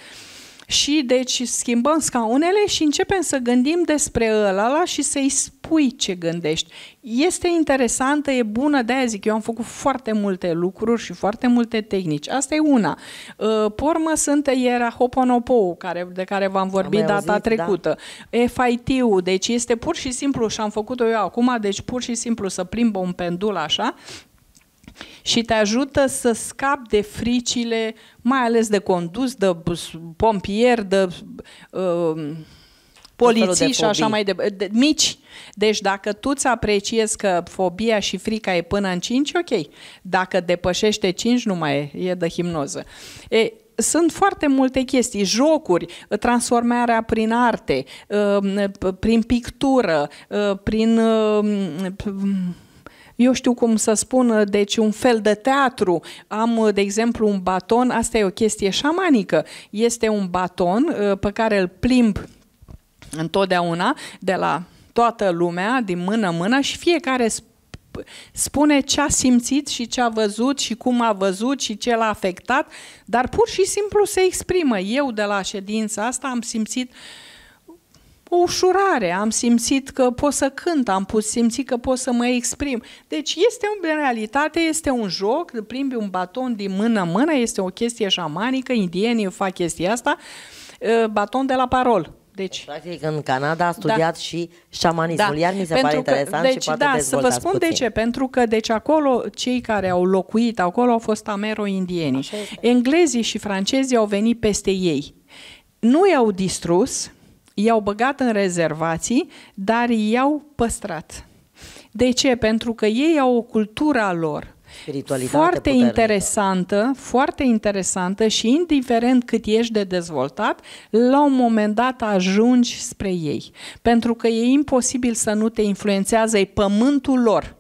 și deci schimbăm scaunele și începem să gândim despre ăla și să-i spui ce gândești. Este interesantă, e bună, de-aia zic, eu am făcut foarte multe lucruri și foarte multe tehnici. Asta e una. Uh, Pormă sunt era Hoponopou, care, de care v-am vorbit am data auzit, da. trecută. Da. FIT-ul, deci este pur și simplu, și am făcut-o eu acum, deci pur și simplu să plimbă un pendul așa, și te ajută să scapi de fricile, mai ales de condus, de pompier, de uh, poliții de și așa mai departe, de, mici. Deci dacă tu ți apreciezi că fobia și frica e până în 5, ok. Dacă depășește 5, nu mai e, e de himnoză. E, sunt foarte multe chestii, jocuri, transformarea prin arte, uh, prin pictură, uh, prin uh, eu știu cum să spun, deci un fel de teatru. Am, de exemplu, un baton, asta e o chestie șamanică. Este un baton uh, pe care îl plimb întotdeauna de la toată lumea, din mână-mână și fiecare spune ce a simțit și ce a văzut și cum a văzut și ce l-a afectat, dar pur și simplu se exprimă. Eu de la ședința asta am simțit uh, o ușurare, am simțit că pot să cânt, am pus simți că pot să mă exprim. Deci este în realitate, este un joc, primi un baton din mână în mână, este o chestie șamanică, indienii fac chestia asta, ă, baton de la parol. Deci, deci Practic, în Canada a da. studiat da, și șamanismul, da, iar mi se pare că, interesant deci, și poate Da, să vă spun puțin. de ce, pentru că deci acolo cei care au locuit acolo au fost amero-indieni. Englezii și francezii au venit peste ei. Nu i-au distrus, i-au băgat în rezervații, dar i-au păstrat. De ce? Pentru că ei au o cultură a lor. Foarte puternică. interesantă, foarte interesantă și indiferent cât ești de dezvoltat, la un moment dat ajungi spre ei. Pentru că e imposibil să nu te influențează, e pământul lor.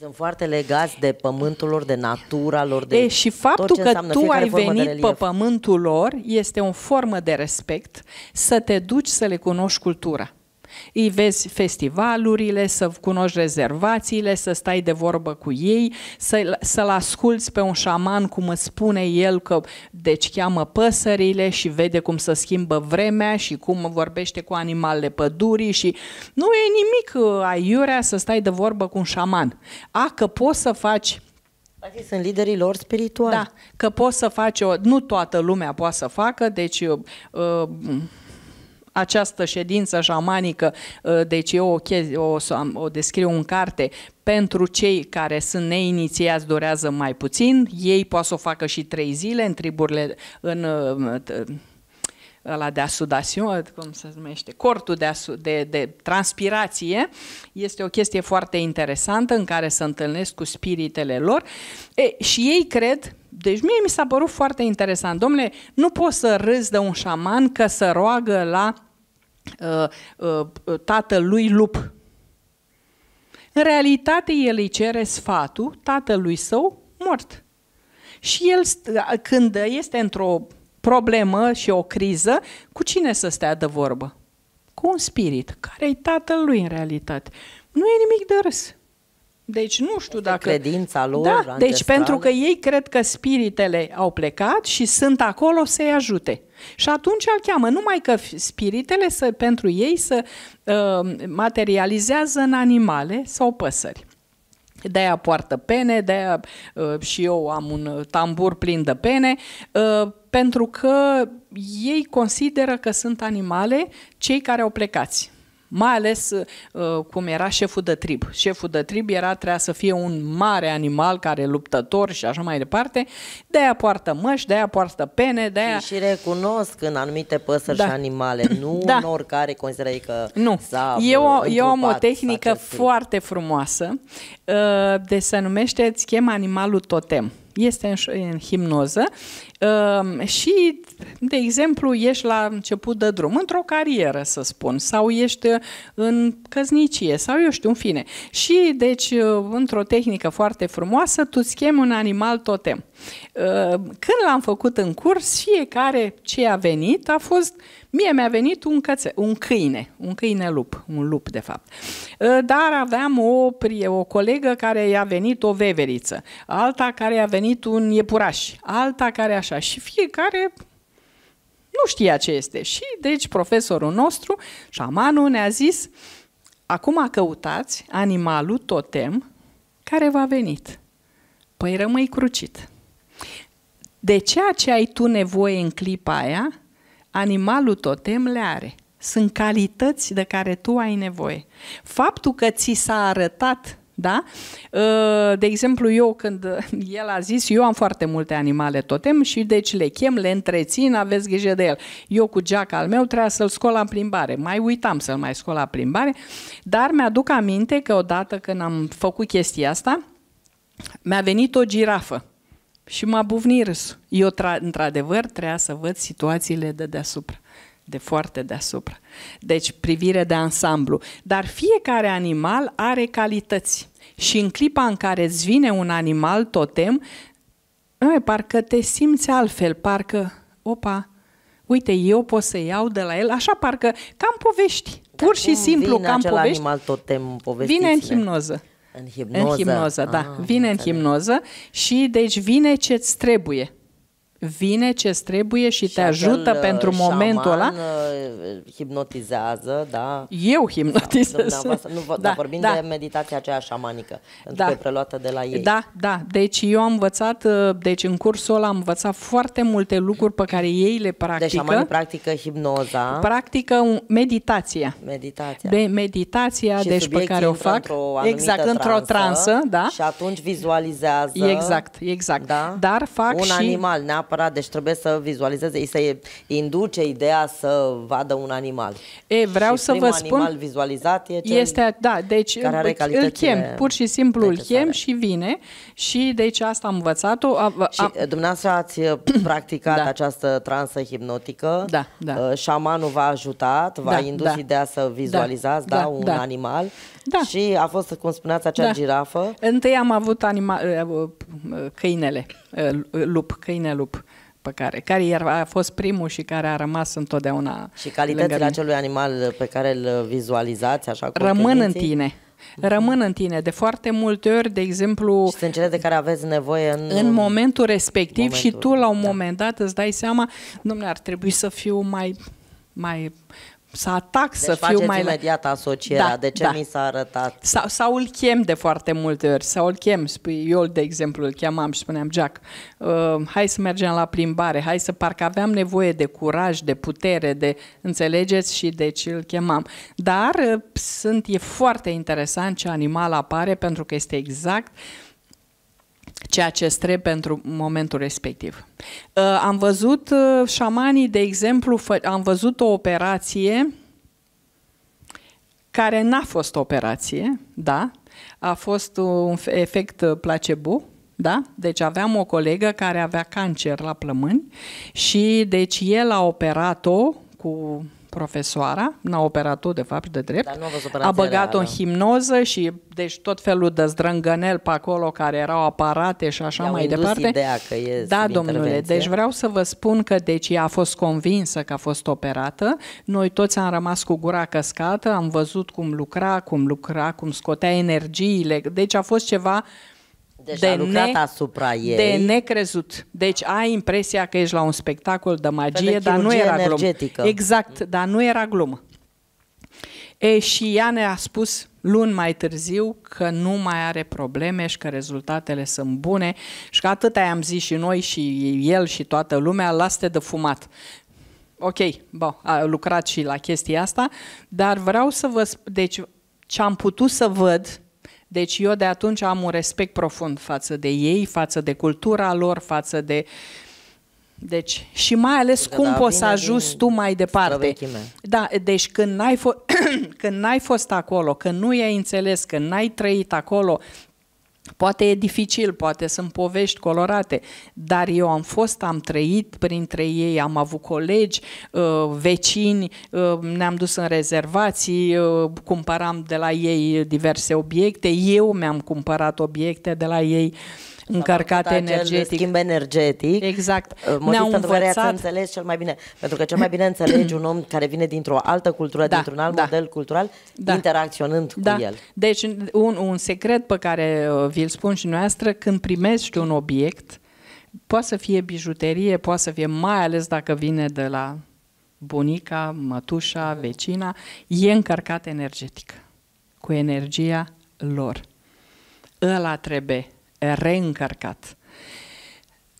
Sunt foarte legați de pământul lor, de natura lor. De e, și faptul că tu ai venit pe pământul lor este o formă de respect să te duci să le cunoști cultura îi vezi festivalurile, să cunoști rezervațiile, să stai de vorbă cu ei, să, l să-l asculți pe un șaman cum îți spune el că deci cheamă păsările și vede cum să schimbă vremea și cum vorbește cu animalele pădurii și nu e nimic uh, aiurea să stai de vorbă cu un șaman. A, că poți să faci Adică sunt liderii lor spirituali. Da, că poți să faci o... Nu toată lumea poate să facă, deci... Uh, uh această ședință jamanică, ă, deci eu o, o, o descriu în carte, pentru cei care sunt neinițiați durează mai puțin, ei poate să o facă și trei zile în triburile, în ă, la de asudasiune, ă, cum se numește, cortul de, asu, de, de transpirație, este o chestie foarte interesantă în care se întâlnesc cu spiritele lor e, și ei cred deci mie mi s-a părut foarte interesant. Domnule, nu poți să râzi de un șaman că să roagă la uh, uh, tatălui lup. În realitate, el îi cere sfatul tatălui său mort. Și el, când este într-o problemă și o criză, cu cine să stea de vorbă? Cu un spirit, care e tatălui. în realitate. Nu e nimic de râs. Deci nu știu este dacă... credința lor Da, ancestrală. deci pentru că ei cred că spiritele au plecat și sunt acolo să-i ajute. Și atunci îl cheamă, numai că spiritele să, pentru ei să uh, materializează în animale sau păsări. De-aia poartă pene, de-aia uh, și eu am un tambur plin de pene, uh, pentru că ei consideră că sunt animale cei care au plecați mai ales uh, cum era șeful de trib. Șeful de trib era trebuia să fie un mare animal care luptător și așa mai departe, de-aia poartă măști, de-aia poartă pene, de-aia... Și, și recunosc în anumite păsări da. și animale, nu da. în oricare consideră că nu. eu, eu am o tehnică foarte frumoasă, uh, de se numește, îți chem animalul totem este în, în himnoză Ehm, și, de exemplu, ești la început de drum, într-o carieră, să spun, sau ești în căznicie, sau eu știu, în fine. Și, deci, uh, într-o tehnică foarte frumoasă, tu îți chemi un animal totem. Ehm, când l-am făcut în curs, fiecare ce a venit a fost Mie mi-a venit un, cățe, un câine, un câine lup, un lup de fapt. Ehm, dar aveam o, o colegă care i-a venit o veveriță, alta care i-a venit un iepuraș, alta care așa așa și fiecare nu știa ce este. Și deci profesorul nostru, șamanul, ne-a zis, acum căutați animalul totem care va a venit. Păi rămâi crucit. De ceea ce ai tu nevoie în clipa aia, animalul totem le are. Sunt calități de care tu ai nevoie. Faptul că ți s-a arătat da? Ă, de exemplu, eu când el a zis, eu am foarte multe animale totem și deci le chem, le întrețin, aveți grijă de el. Eu cu geaca al meu trebuia să-l scol la plimbare. Mai uitam să-l mai scol la plimbare, dar mi-aduc aminte că odată când am făcut chestia asta, mi-a venit o girafă și m-a buvnit râsul. Eu, într-adevăr, trebuia să văd situațiile de deasupra de foarte deasupra. Deci privire de ansamblu. Dar fiecare animal are calități. Și în clipa în care îți vine un animal totem, ai, parcă te simți altfel, parcă, opa, uite, eu pot să iau de la el, așa parcă, cam povești, pur și simplu, vine cam povești. animal totem, Vine în himnoză. În himnoză, În da. ah, da. vine vine în himnoză și deci vine ce-ți trebuie vine ce trebuie și, și te ajută uh, pentru momentul ăla. Uh, hipnotizează, da? Eu hipnotizez. Da, nu, vă, da, vorbim da. de meditația aceea șamanică, pentru da. că e preluată de la ei. Da, da. Deci eu am învățat, uh, deci în cursul ăla am învățat foarte multe lucruri pe care ei le practică. Deci șamanii practică hipnoza. Practică meditația. Meditația. De meditația, și deci pe care o fac. Într -o exact, într-o transă, da? Și atunci vizualizează. Exact, exact. Da? Dar fac un și... animal, neapărat neapărat, deci trebuie să vizualizeze, îi se induce ideea să vadă un animal. E, vreau și să vă spun... animal vizualizat e cel este, da, deci care are păi, îl chem, pur și simplu îl chem și vine și deci asta am învățat-o. A, a... Și dumneavoastră ați practicat da. această transă hipnotică, da, da. șamanul v-a ajutat, v-a da, indus da. ideea să da, vizualizați da, da, da, un da. animal da. Și a fost, cum spuneați, acea da. girafă. Întâi am avut anima, eh, eh, câinele, eh, lup, câine lup pe care, care a fost primul și care a rămas întotdeauna Și calitățile acelui animal pe care îl vizualizați așa cu Rămân în tine. Rămân în tine. De foarte multe ori, de exemplu... Și sunt cele de care aveți nevoie în... În momentul respectiv momentul, și tu la un da. moment dat îți dai seama, domnule, ar trebui să fiu mai mai să atac, deci să fiu mai... imediat asocierea, da, de ce da. mi s-a arătat. Sau, sau îl chem de foarte multe ori, sau îl chem, spui, eu de exemplu îl chemam și spuneam, Jack, uh, hai să mergem la plimbare, hai să parcă aveam nevoie de curaj, de putere, de înțelegeți și deci îl chemam. Dar uh, sunt, e foarte interesant ce animal apare pentru că este exact uh, ceea ce trebuie pentru momentul respectiv. Uh, am văzut uh, șamanii, de exemplu, am văzut o operație care n-a fost operație, da, a fost un efect uh, placebo, da? Deci aveam o colegă care avea cancer la plămâni și deci el a operat-o cu profesoara, n-a operat de fapt de drept, a băgat-o în himnoză și deci tot felul de zdrângănel pe acolo care erau aparate și așa mai departe. Ideea că e da, domnule, deci vreau să vă spun că deci ea a fost convinsă că a fost operată, noi toți am rămas cu gura căscată, am văzut cum lucra, cum lucra, cum scotea energiile, deci a fost ceva uh, deci de, a lucrat ne, asupra ei. de necrezut. Deci ai impresia că ești la un spectacol de magie, de dar nu era energetică. glumă. Exact, dar nu era glumă. E, și ea ne-a spus luni mai târziu că nu mai are probleme și că rezultatele sunt bune și că atât am zis și noi și el și toată lumea, lasă de fumat. Ok, bo, a lucrat și la chestia asta, dar vreau să vă... Deci ce am putut să văd deci eu de atunci am un respect profund față de ei, față de cultura lor, față de... Deci, și mai ales că cum da, poți să ajungi tu mai departe. Da, deci când n-ai, fo- când n-ai fost acolo, când nu i-ai înțeles, când n-ai trăit acolo, Poate e dificil, poate sunt povești colorate, dar eu am fost, am trăit printre ei, am avut colegi, uh, vecini, uh, ne-am dus în rezervații, uh, cumpăram de la ei diverse obiecte, eu mi-am cumpărat obiecte de la ei încărcate energetic. schimb energetic. Exact. Uh, ne au învățat... Să înțelegi înțeles cel mai bine. Pentru că cel mai bine înțelegi un om care vine dintr-o altă cultură, da, dintr-un alt da. model cultural, da. interacționând da. cu el. Deci un, un secret pe care uh, vi-l spun și noastră, când primești un obiect, poate să fie bijuterie, poate să fie mai ales dacă vine de la bunica, mătușa, da. vecina, e încărcat energetic cu energia lor. Ăla trebuie reîncărcat.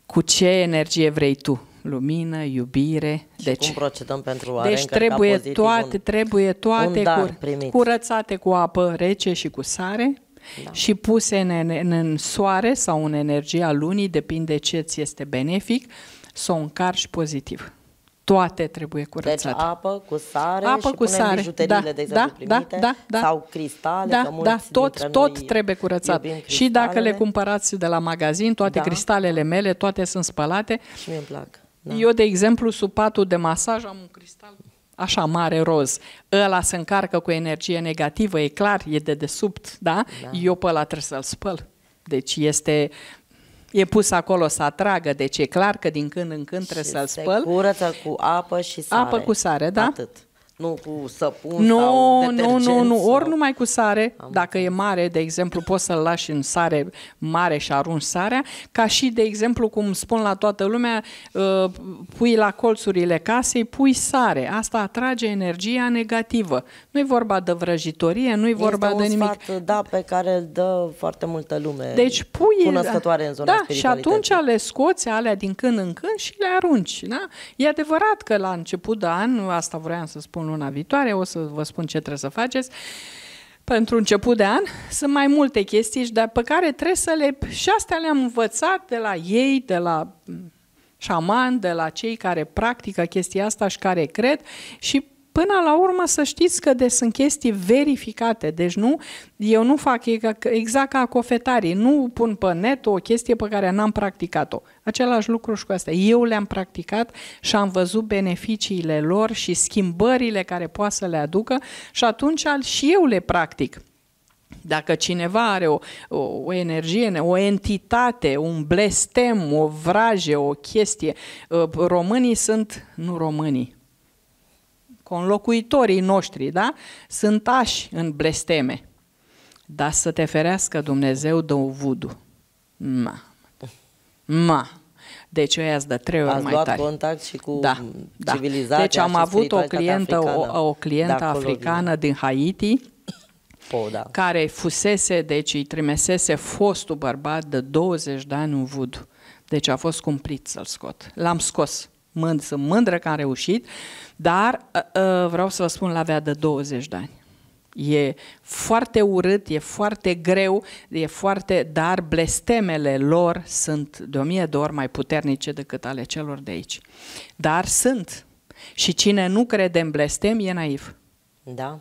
Cu ce energie vrei tu? Lumină, iubire. Și deci, cum procedăm pentru a Deci trebuie pozitiv toate, un, trebuie toate un curățate cu apă rece și cu sare da. și puse în, în, în soare sau în energia lunii, depinde ce ți este benefic, să o încarci pozitiv toate trebuie curățate. Deci apă cu sare apă și cu sare. bijuteriile, da, de da, exemplu, da, primite, da, da, sau cristale, da, că da, mulți da, tot, tot trebuie curățat. Și dacă le cumpărați de la magazin, toate da. cristalele mele, toate sunt spălate. Și mie îmi plac. Da. Eu, de exemplu, sub patul de masaj am un cristal așa mare roz. Ăla se încarcă cu energie negativă, e clar, e de desubt, da? da. Eu pe ăla trebuie să-l spăl. Deci este E pus acolo să atragă, deci e clar că din când în când trebuie să-l spăl. curăță cu apă și sare. Apă cu sare, da? Atât. Nu cu săpun nu, sau Nu, Nu, nu, nu. Sau... numai cu sare, Am dacă e mare, de exemplu, poți să-l lași în sare mare și arunci sarea, ca și, de exemplu, cum spun la toată lumea, uh, pui la colțurile casei, pui sare. Asta atrage energia negativă. Nu e vorba de vrăjitorie, nu e vorba de nimic. Sfat, da, pe care îl dă foarte multă lume deci pui, da, cunoscătoare în zona da, și atunci le scoți alea din când în când și le arunci. Da? E adevărat că la început de an, asta vreau să spun luna viitoare, o să vă spun ce trebuie să faceți pentru început de an. Sunt mai multe chestii dar pe care trebuie să le... Și astea le-am învățat de la ei, de la mm, șaman, de la cei care practică chestia asta și care cred și Până la urmă să știți că de, sunt chestii verificate, deci nu, eu nu fac exact ca cofetarii, nu pun pe net o chestie pe care n-am practicat-o. Același lucru și cu asta. Eu le-am practicat și am văzut beneficiile lor și schimbările care poate să le aducă și atunci și eu le practic. Dacă cineva are o, o, o energie, o entitate, un blestem, o vraje, o chestie, ă, românii sunt, nu românii, conlocuitorii noștri, da? Sunt ași în blesteme. Dar să te ferească Dumnezeu de un vudu. Ma. Ma. Deci eu i-ați de trei ori Ați mai luat tare. contact și cu da, da. civilizația Deci am avut o clientă, africană, o, o clientă africană din Haiti, po, da. care fusese, deci îi trimesese fostul bărbat de 20 de ani un vudu. Deci a fost cumplit să-l scot. L-am scos mând, sunt mândră că am reușit, dar uh, uh, vreau să vă spun, l-avea de 20 de ani. E foarte urât, e foarte greu, e foarte, dar blestemele lor sunt de o mie de ori mai puternice decât ale celor de aici. Dar sunt. Și cine nu crede în blestem e naiv. Da.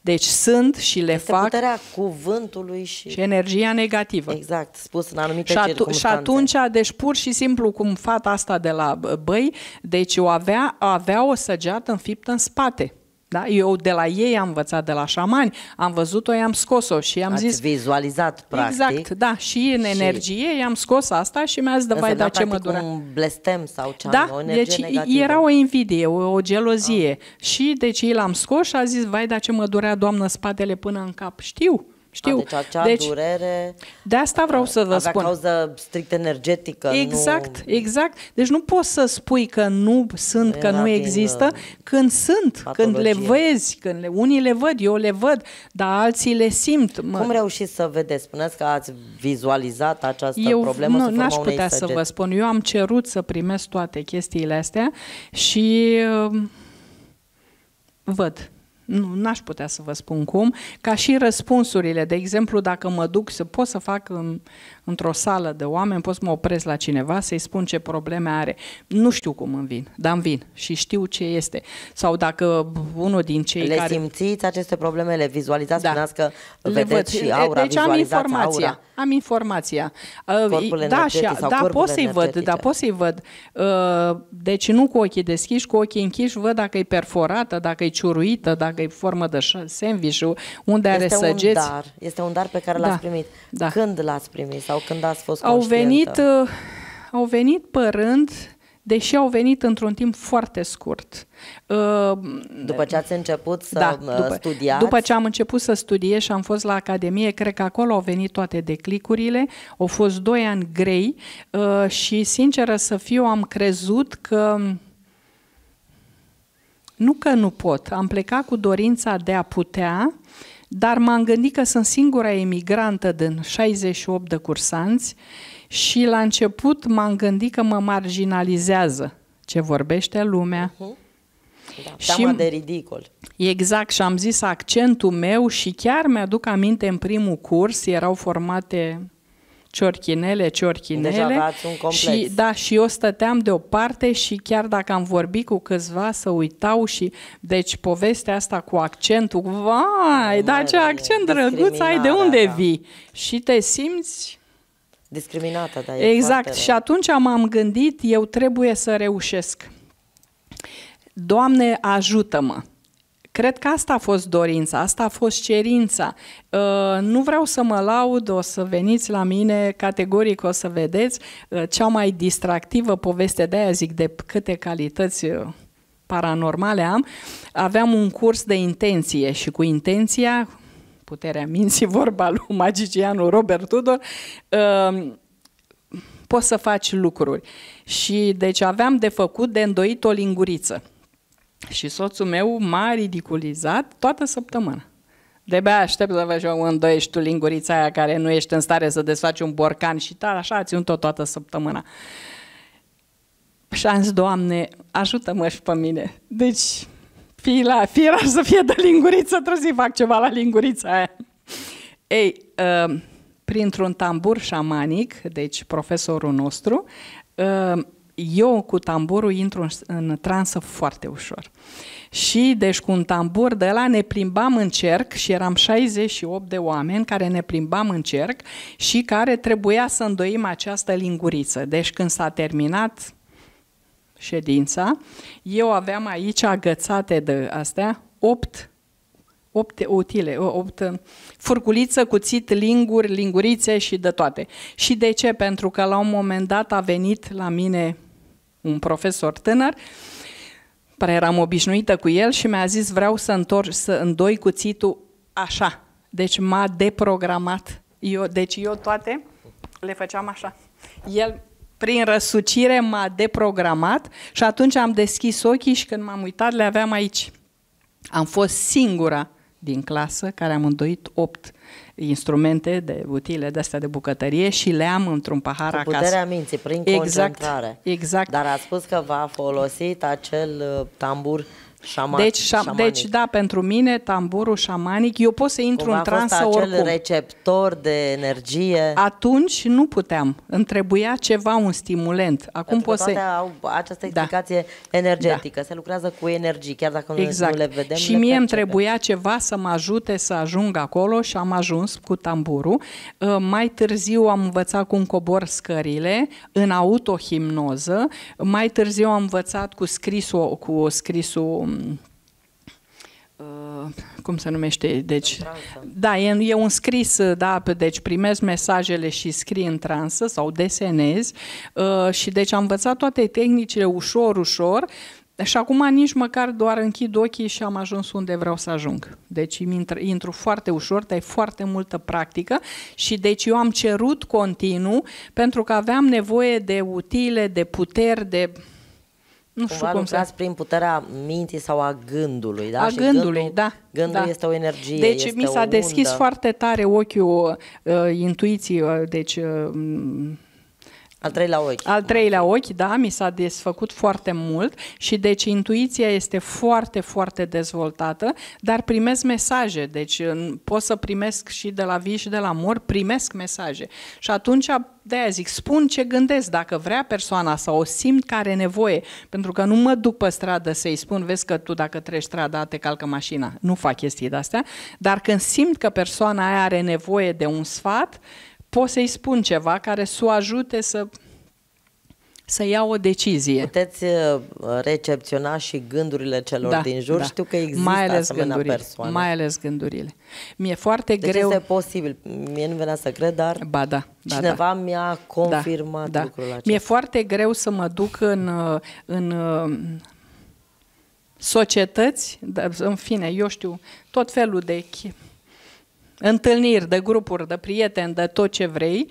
Deci sunt și le este fac puterea cuvântului și... și energia negativă. Exact, spus în anumite și atu- circunstanțe. Și atunci, deci pur și simplu cum fata asta de la băi, deci o avea, avea o săgeată înfiptă în spate. Da? Eu de la ei am învățat, de la șamani, am văzut-o, i-am scos-o și am Ați zis... vizualizat, practic. Exact, da, și în și... energie i-am scos asta și mi-a zis, da, vai, da, ce mă dura. un blestem sau ce Da, o energie deci negativă. era o invidie, o, o gelozie. Ah. Și deci l-am scos și a zis, vai, da, ce mă durea, doamnă, spatele până în cap. Știu, știu. A, deci acea deci, durere... De asta vreau să vă avea spun. cauză strict energetică. Exact, nu... exact. Deci nu poți să spui că nu sunt, că nu există, uh, când sunt, patologie. când le vezi, când le, unii le văd, eu le văd, dar alții le simt. Mă. Cum reușiți să vedeți? Spuneți că ați vizualizat această eu, problemă nu, n-aș putea săgeți. să vă spun. Eu am cerut să primesc toate chestiile astea și uh, văd nu, n-aș putea să vă spun cum, ca și răspunsurile. De exemplu, dacă mă duc să pot să fac în, într-o sală de oameni, pot să mă opresc la cineva, să-i spun ce probleme are. Nu știu cum îmi vin, dar îmi vin și știu ce este. Sau dacă unul din cei le care... Le simțiți aceste probleme, le vizualizați, da. că le văd. și aura, Deci am informația. Aura. Am informația. Ă, Corpul da, și, da, da, pot să-i văd, da, pot să-i văd. Deci nu cu ochii deschiși, cu ochii închiși văd dacă e perforată, dacă e ciuruită, dacă că e formă de sandwich unde este are este săgeți. Un dar, este un dar pe care da, l-ați primit. Da. Când l-ați primit sau când ați fost au venit, venit, uh, Au venit părând, deși au venit într-un timp foarte scurt. Uh, după ce ați început să da, uh, după, studiați? După ce am început să studiez și am fost la Academie, cred că acolo au venit toate declicurile, au fost doi ani grei și, sinceră să fiu, am crezut că nu că nu pot, am plecat cu dorința de a putea, dar m-am gândit că sunt singura emigrantă din 68 de cursanți și la început m-am gândit că mă marginalizează ce vorbește lumea. Uh-huh. Da, și, de ridicol. Exact, și am zis accentul meu și chiar mi-aduc aminte în primul curs, erau formate ciorchinele, ciorchinele. Deci Și, da, și eu stăteam deoparte și chiar dacă am vorbit cu câțiva să uitau și, deci povestea asta cu accentul, vai, da, ce accent drăguț ai, de unde da. vii? Și te simți discriminată, da. Exact, și atunci m-am gândit, eu trebuie să reușesc. Doamne, ajută-mă! Cred că asta a fost dorința, asta a fost cerința. Uh, nu vreau să mă laud, o să veniți la mine, categoric o să vedeți uh, cea mai distractivă poveste de aia, zic, de câte calități uh, paranormale am, aveam un curs de intenție și cu intenția, puterea minții, vorba lui magicianul Robert Tudor, poți să faci lucruri. Și deci aveam de făcut de îndoit o linguriță. Și soțul meu m-a ridiculizat toată săptămâna. de bea aștept să vă o îndoiești tu lingurița aia care nu ești în stare să desfaci un borcan și tal, așa a ținut-o toată săptămâna. Și am zis, Doamne, ajută-mă și pe mine. Deci, fii la, fie la să fie de linguriță, trebuie să fac ceva la lingurița aia. Ei, uh, printr-un tambur șamanic, deci profesorul nostru, uh, eu cu tamburul intru în, transă foarte ușor. Și deci cu un tambur de la ne plimbam în cerc și eram 68 de oameni care ne plimbam în cerc și care trebuia să îndoim această linguriță. Deci când s-a terminat ședința, eu aveam aici agățate de astea 8 8 utile, 8 furculiță, cuțit, linguri, lingurițe și de toate. Și de ce? Pentru că la un moment dat a venit la mine un profesor tânăr, pare eram obișnuită cu el și mi-a zis vreau să întorc, să îndoi cuțitul așa. Deci m-a deprogramat. Eu, deci eu toate le făceam așa. El prin răsucire m-a deprogramat și atunci am deschis ochii și când m-am uitat le aveam aici. Am fost singura din clasă care am îndoit opt instrumente de utile de astea de bucătărie și le am într-un pahar Cu acasă. puterea minții, prin exact, concentrare. Exact. Dar a spus că va a folosit acel uh, tambur Șama- deci, șa- deci, da, pentru mine, tamburul șamanic, eu pot să intru Cum în transă oricum. acel receptor de energie. Atunci nu puteam. Îmi trebuia ceva, un stimulant. Acum pot să... au această da. explicație da. energetică. Da. Se lucrează cu energii, chiar dacă exact. nu le vedem. Și le mie îmi trebuia ceva să mă ajute să ajung acolo și am ajuns cu tamburul. Ă, mai târziu am învățat cum cobor scările în autohimnoză. Mai târziu am învățat cu scrisul, cu scrisul Uh, cum se numește, deci, da, e, e un scris, uh, da, deci primez mesajele și scrii în transă sau desenez uh, și deci am învățat toate tehnicile ușor, ușor și acum nici măcar doar închid ochii și am ajuns unde vreau să ajung. Deci intru, intru foarte ușor, dai foarte multă practică și deci eu am cerut continuu pentru că aveam nevoie de utile, de puteri, de nu știu cum să... prin puterea minții sau a gândului, da? A și gândului, gândul, da. Gândul da. este o energie. Deci este mi s-a deschis undă. foarte tare ochiul uh, intuiției, uh, deci uh, al treilea ochi. Al treilea ochi, da, mi s-a desfăcut foarte mult și deci intuiția este foarte, foarte dezvoltată, dar primesc mesaje, deci pot să primesc și de la vii și de la mor, primesc mesaje. Și atunci de aia zic, spun ce gândesc, dacă vrea persoana sau o simt că are nevoie, pentru că nu mă duc pe stradă să-i spun, vezi că tu dacă treci strada te calcă mașina, nu fac chestii de astea, dar când simt că persoana aia are nevoie de un sfat, uh, pot să-i spun ceva care să o ajute să, să ia o decizie. Puteți uh, recepționa și gândurile celor da, din jur. Da. Știu că există mai ales asemenea gândurile, persoane. Mai ales gândurile. Mi-e foarte deci greu... Deci este posibil. Mie nu venea să cred, dar ba, da, da, cineva da. mi-a confirmat da, lucrul da. acesta. Mi-e foarte greu să mă duc în... Uh, în uh, societăți, da, în fine, eu știu, tot felul de întâlniri, de grupuri, de prieteni, de tot ce vrei,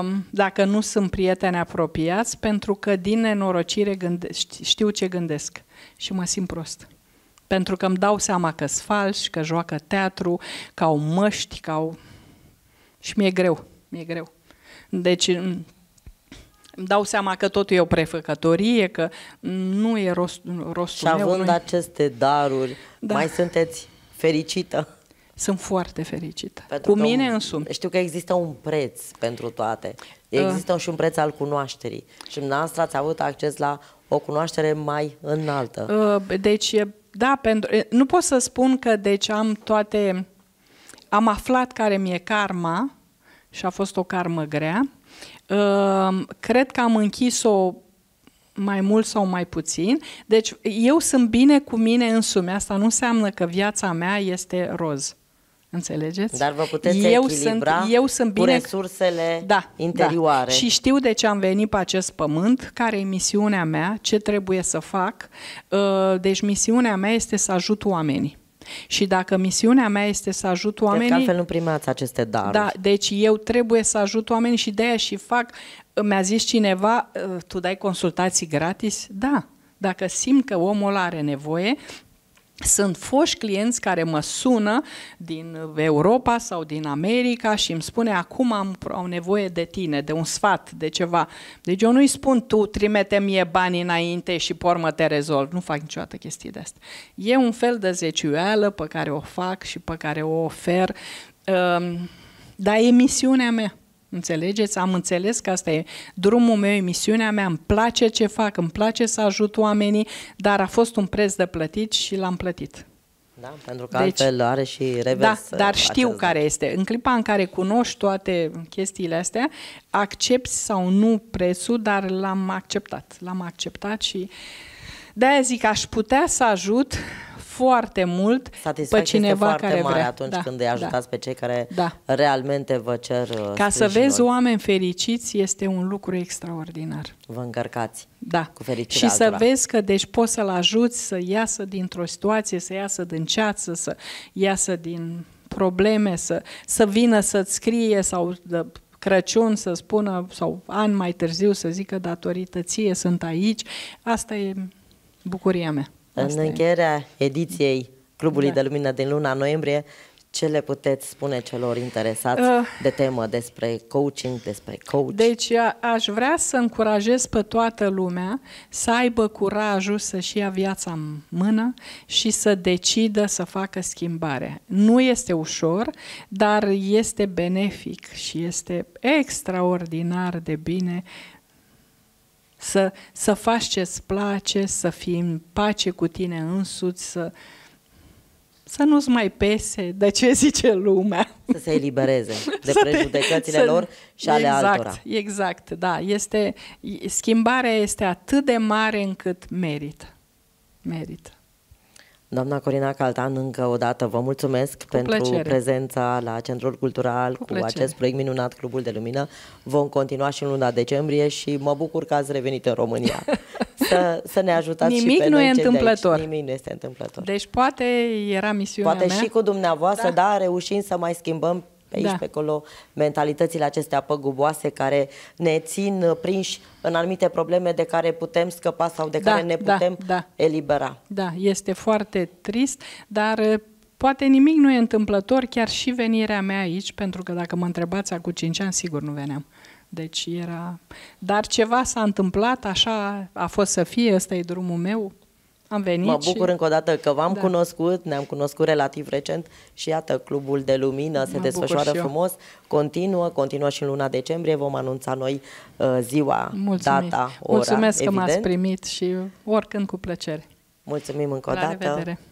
um, dacă nu sunt prieteni apropiați, pentru că din nenorocire gândesc, știu ce gândesc și mă simt prost. Pentru că îmi dau seama că sunt falși, că joacă teatru, că au măști, că au... Și mi-e greu, mi-e greu. Deci îmi dau seama că totul e o prefăcătorie, că nu e rost, rostul Și având meu, nu aceste daruri, da. mai sunteți fericită? Sunt foarte fericită. Pentru Cu mine un, însumi. Știu că există un preț pentru toate. Uh. Există uh, și un preț al cunoașterii. Și dumneavoastră ați avut acces la o cunoaștere mai înaltă. Uh, deci, da, pentru, nu pot să spun că deci am toate... Am aflat care mi-e karma și a fost o karmă grea. Uh, cred că am închis-o mai mult sau mai puțin. Deci eu sunt bine cu mine însumi. Asta nu înseamnă că viața mea este roz. Înțelegeți? Dar vă puteți eu echilibra sunt, eu sunt bine, cu resursele da, interioare. Da. Și știu de ce am venit pe acest pământ, care e misiunea mea, ce trebuie să fac. Uh, deci misiunea mea este să ajut oamenii. Și dacă misiunea mea este să ajut oamenii... Deci că altfel nu primați aceste daruri. Da, deci eu trebuie să ajut oamenii și de aia și fac... Mi-a zis cineva, uh, tu dai consultații gratis? Da, dacă simt că omul are nevoie, sunt foști clienți care mă sună din Europa sau din America și îmi spune acum am, am nevoie de tine, de un sfat, de ceva. Deci eu nu-i spun tu trimite mie bani înainte și pe te rezolv. Nu fac niciodată chestii de asta. E un fel de zeciuială pe care o fac și pe care o ofer, um, dar e misiunea mea. Înțelegeți? Am înțeles că asta e drumul meu, e misiunea mea, îmi place ce fac, îmi place să ajut oamenii, dar a fost un preț de plătit și l-am plătit. Da, pentru că deci, altfel are și revers. Da, uh, dar știu acest... care este. În clipa în care cunoști toate chestiile astea, accepti sau nu prețul, dar l-am acceptat. L-am acceptat și de-aia zic, aș putea să ajut foarte mult pe cineva foarte care mare vrea. atunci da, când îi ajutați da, pe cei care da. realmente vă cer uh, Ca sprijinul. să vezi oameni fericiți este un lucru extraordinar. Vă încărcați da. cu fericirea Și altora. să vezi că deci poți să-l ajuți să iasă dintr-o situație, să iasă din ceață, să iasă din probleme, să, să vină să-ți scrie sau de Crăciun să spună, sau ani mai târziu să zică datorită ție sunt aici, asta e bucuria mea în încheierea ediției Clubului da. de Lumină din luna noiembrie, ce le puteți spune celor interesați uh, de temă despre coaching, despre coach? Deci aș vrea să încurajez pe toată lumea să aibă curajul să-și ia viața în mână și să decidă să facă schimbare. Nu este ușor, dar este benefic și este extraordinar de bine să, să faci ce-ți place, să fii în pace cu tine însuți, să, să nu-ți mai pese de ce zice lumea. Să se elibereze de prejudecățile să, lor și ale exact, altora. Exact, da. Este, schimbarea este atât de mare încât merită. Merită. Doamna Corina Caltan, încă o dată vă mulțumesc cu pentru plăcere. prezența la Centrul Cultural cu, cu acest proiect minunat, Clubul de Lumină. Vom continua și în luna decembrie și mă bucur că ați revenit în România. Să, să ne ajutați Nimic și pe nu noi e întâmplător. Aici. Nimic nu este întâmplător. Deci poate era misiunea Poate mea. și cu dumneavoastră, da. da, reușim să mai schimbăm pe aici, da. pe acolo, mentalitățile acestea păguboase care ne țin uh, prinși în anumite probleme de care putem scăpa sau de da, care ne da, putem da, da. elibera. Da, este foarte trist, dar uh, Poate nimic nu e întâmplător, chiar și venirea mea aici, pentru că dacă mă întrebați acum 5 ani, sigur nu veneam. Deci era... Dar ceva s-a întâmplat, așa a fost să fie, ăsta e drumul meu, am venit Mă bucur și... încă o dată că v-am da. cunoscut, ne-am cunoscut relativ recent și iată, Clubul de Lumină se desfășoară frumos, continuă, continuă și în luna decembrie, vom anunța noi uh, ziua, Mulțumim. data, ora, Mulțumesc evident. că m-ați primit și oricând cu plăcere. Mulțumim încă o La dată. Revedere.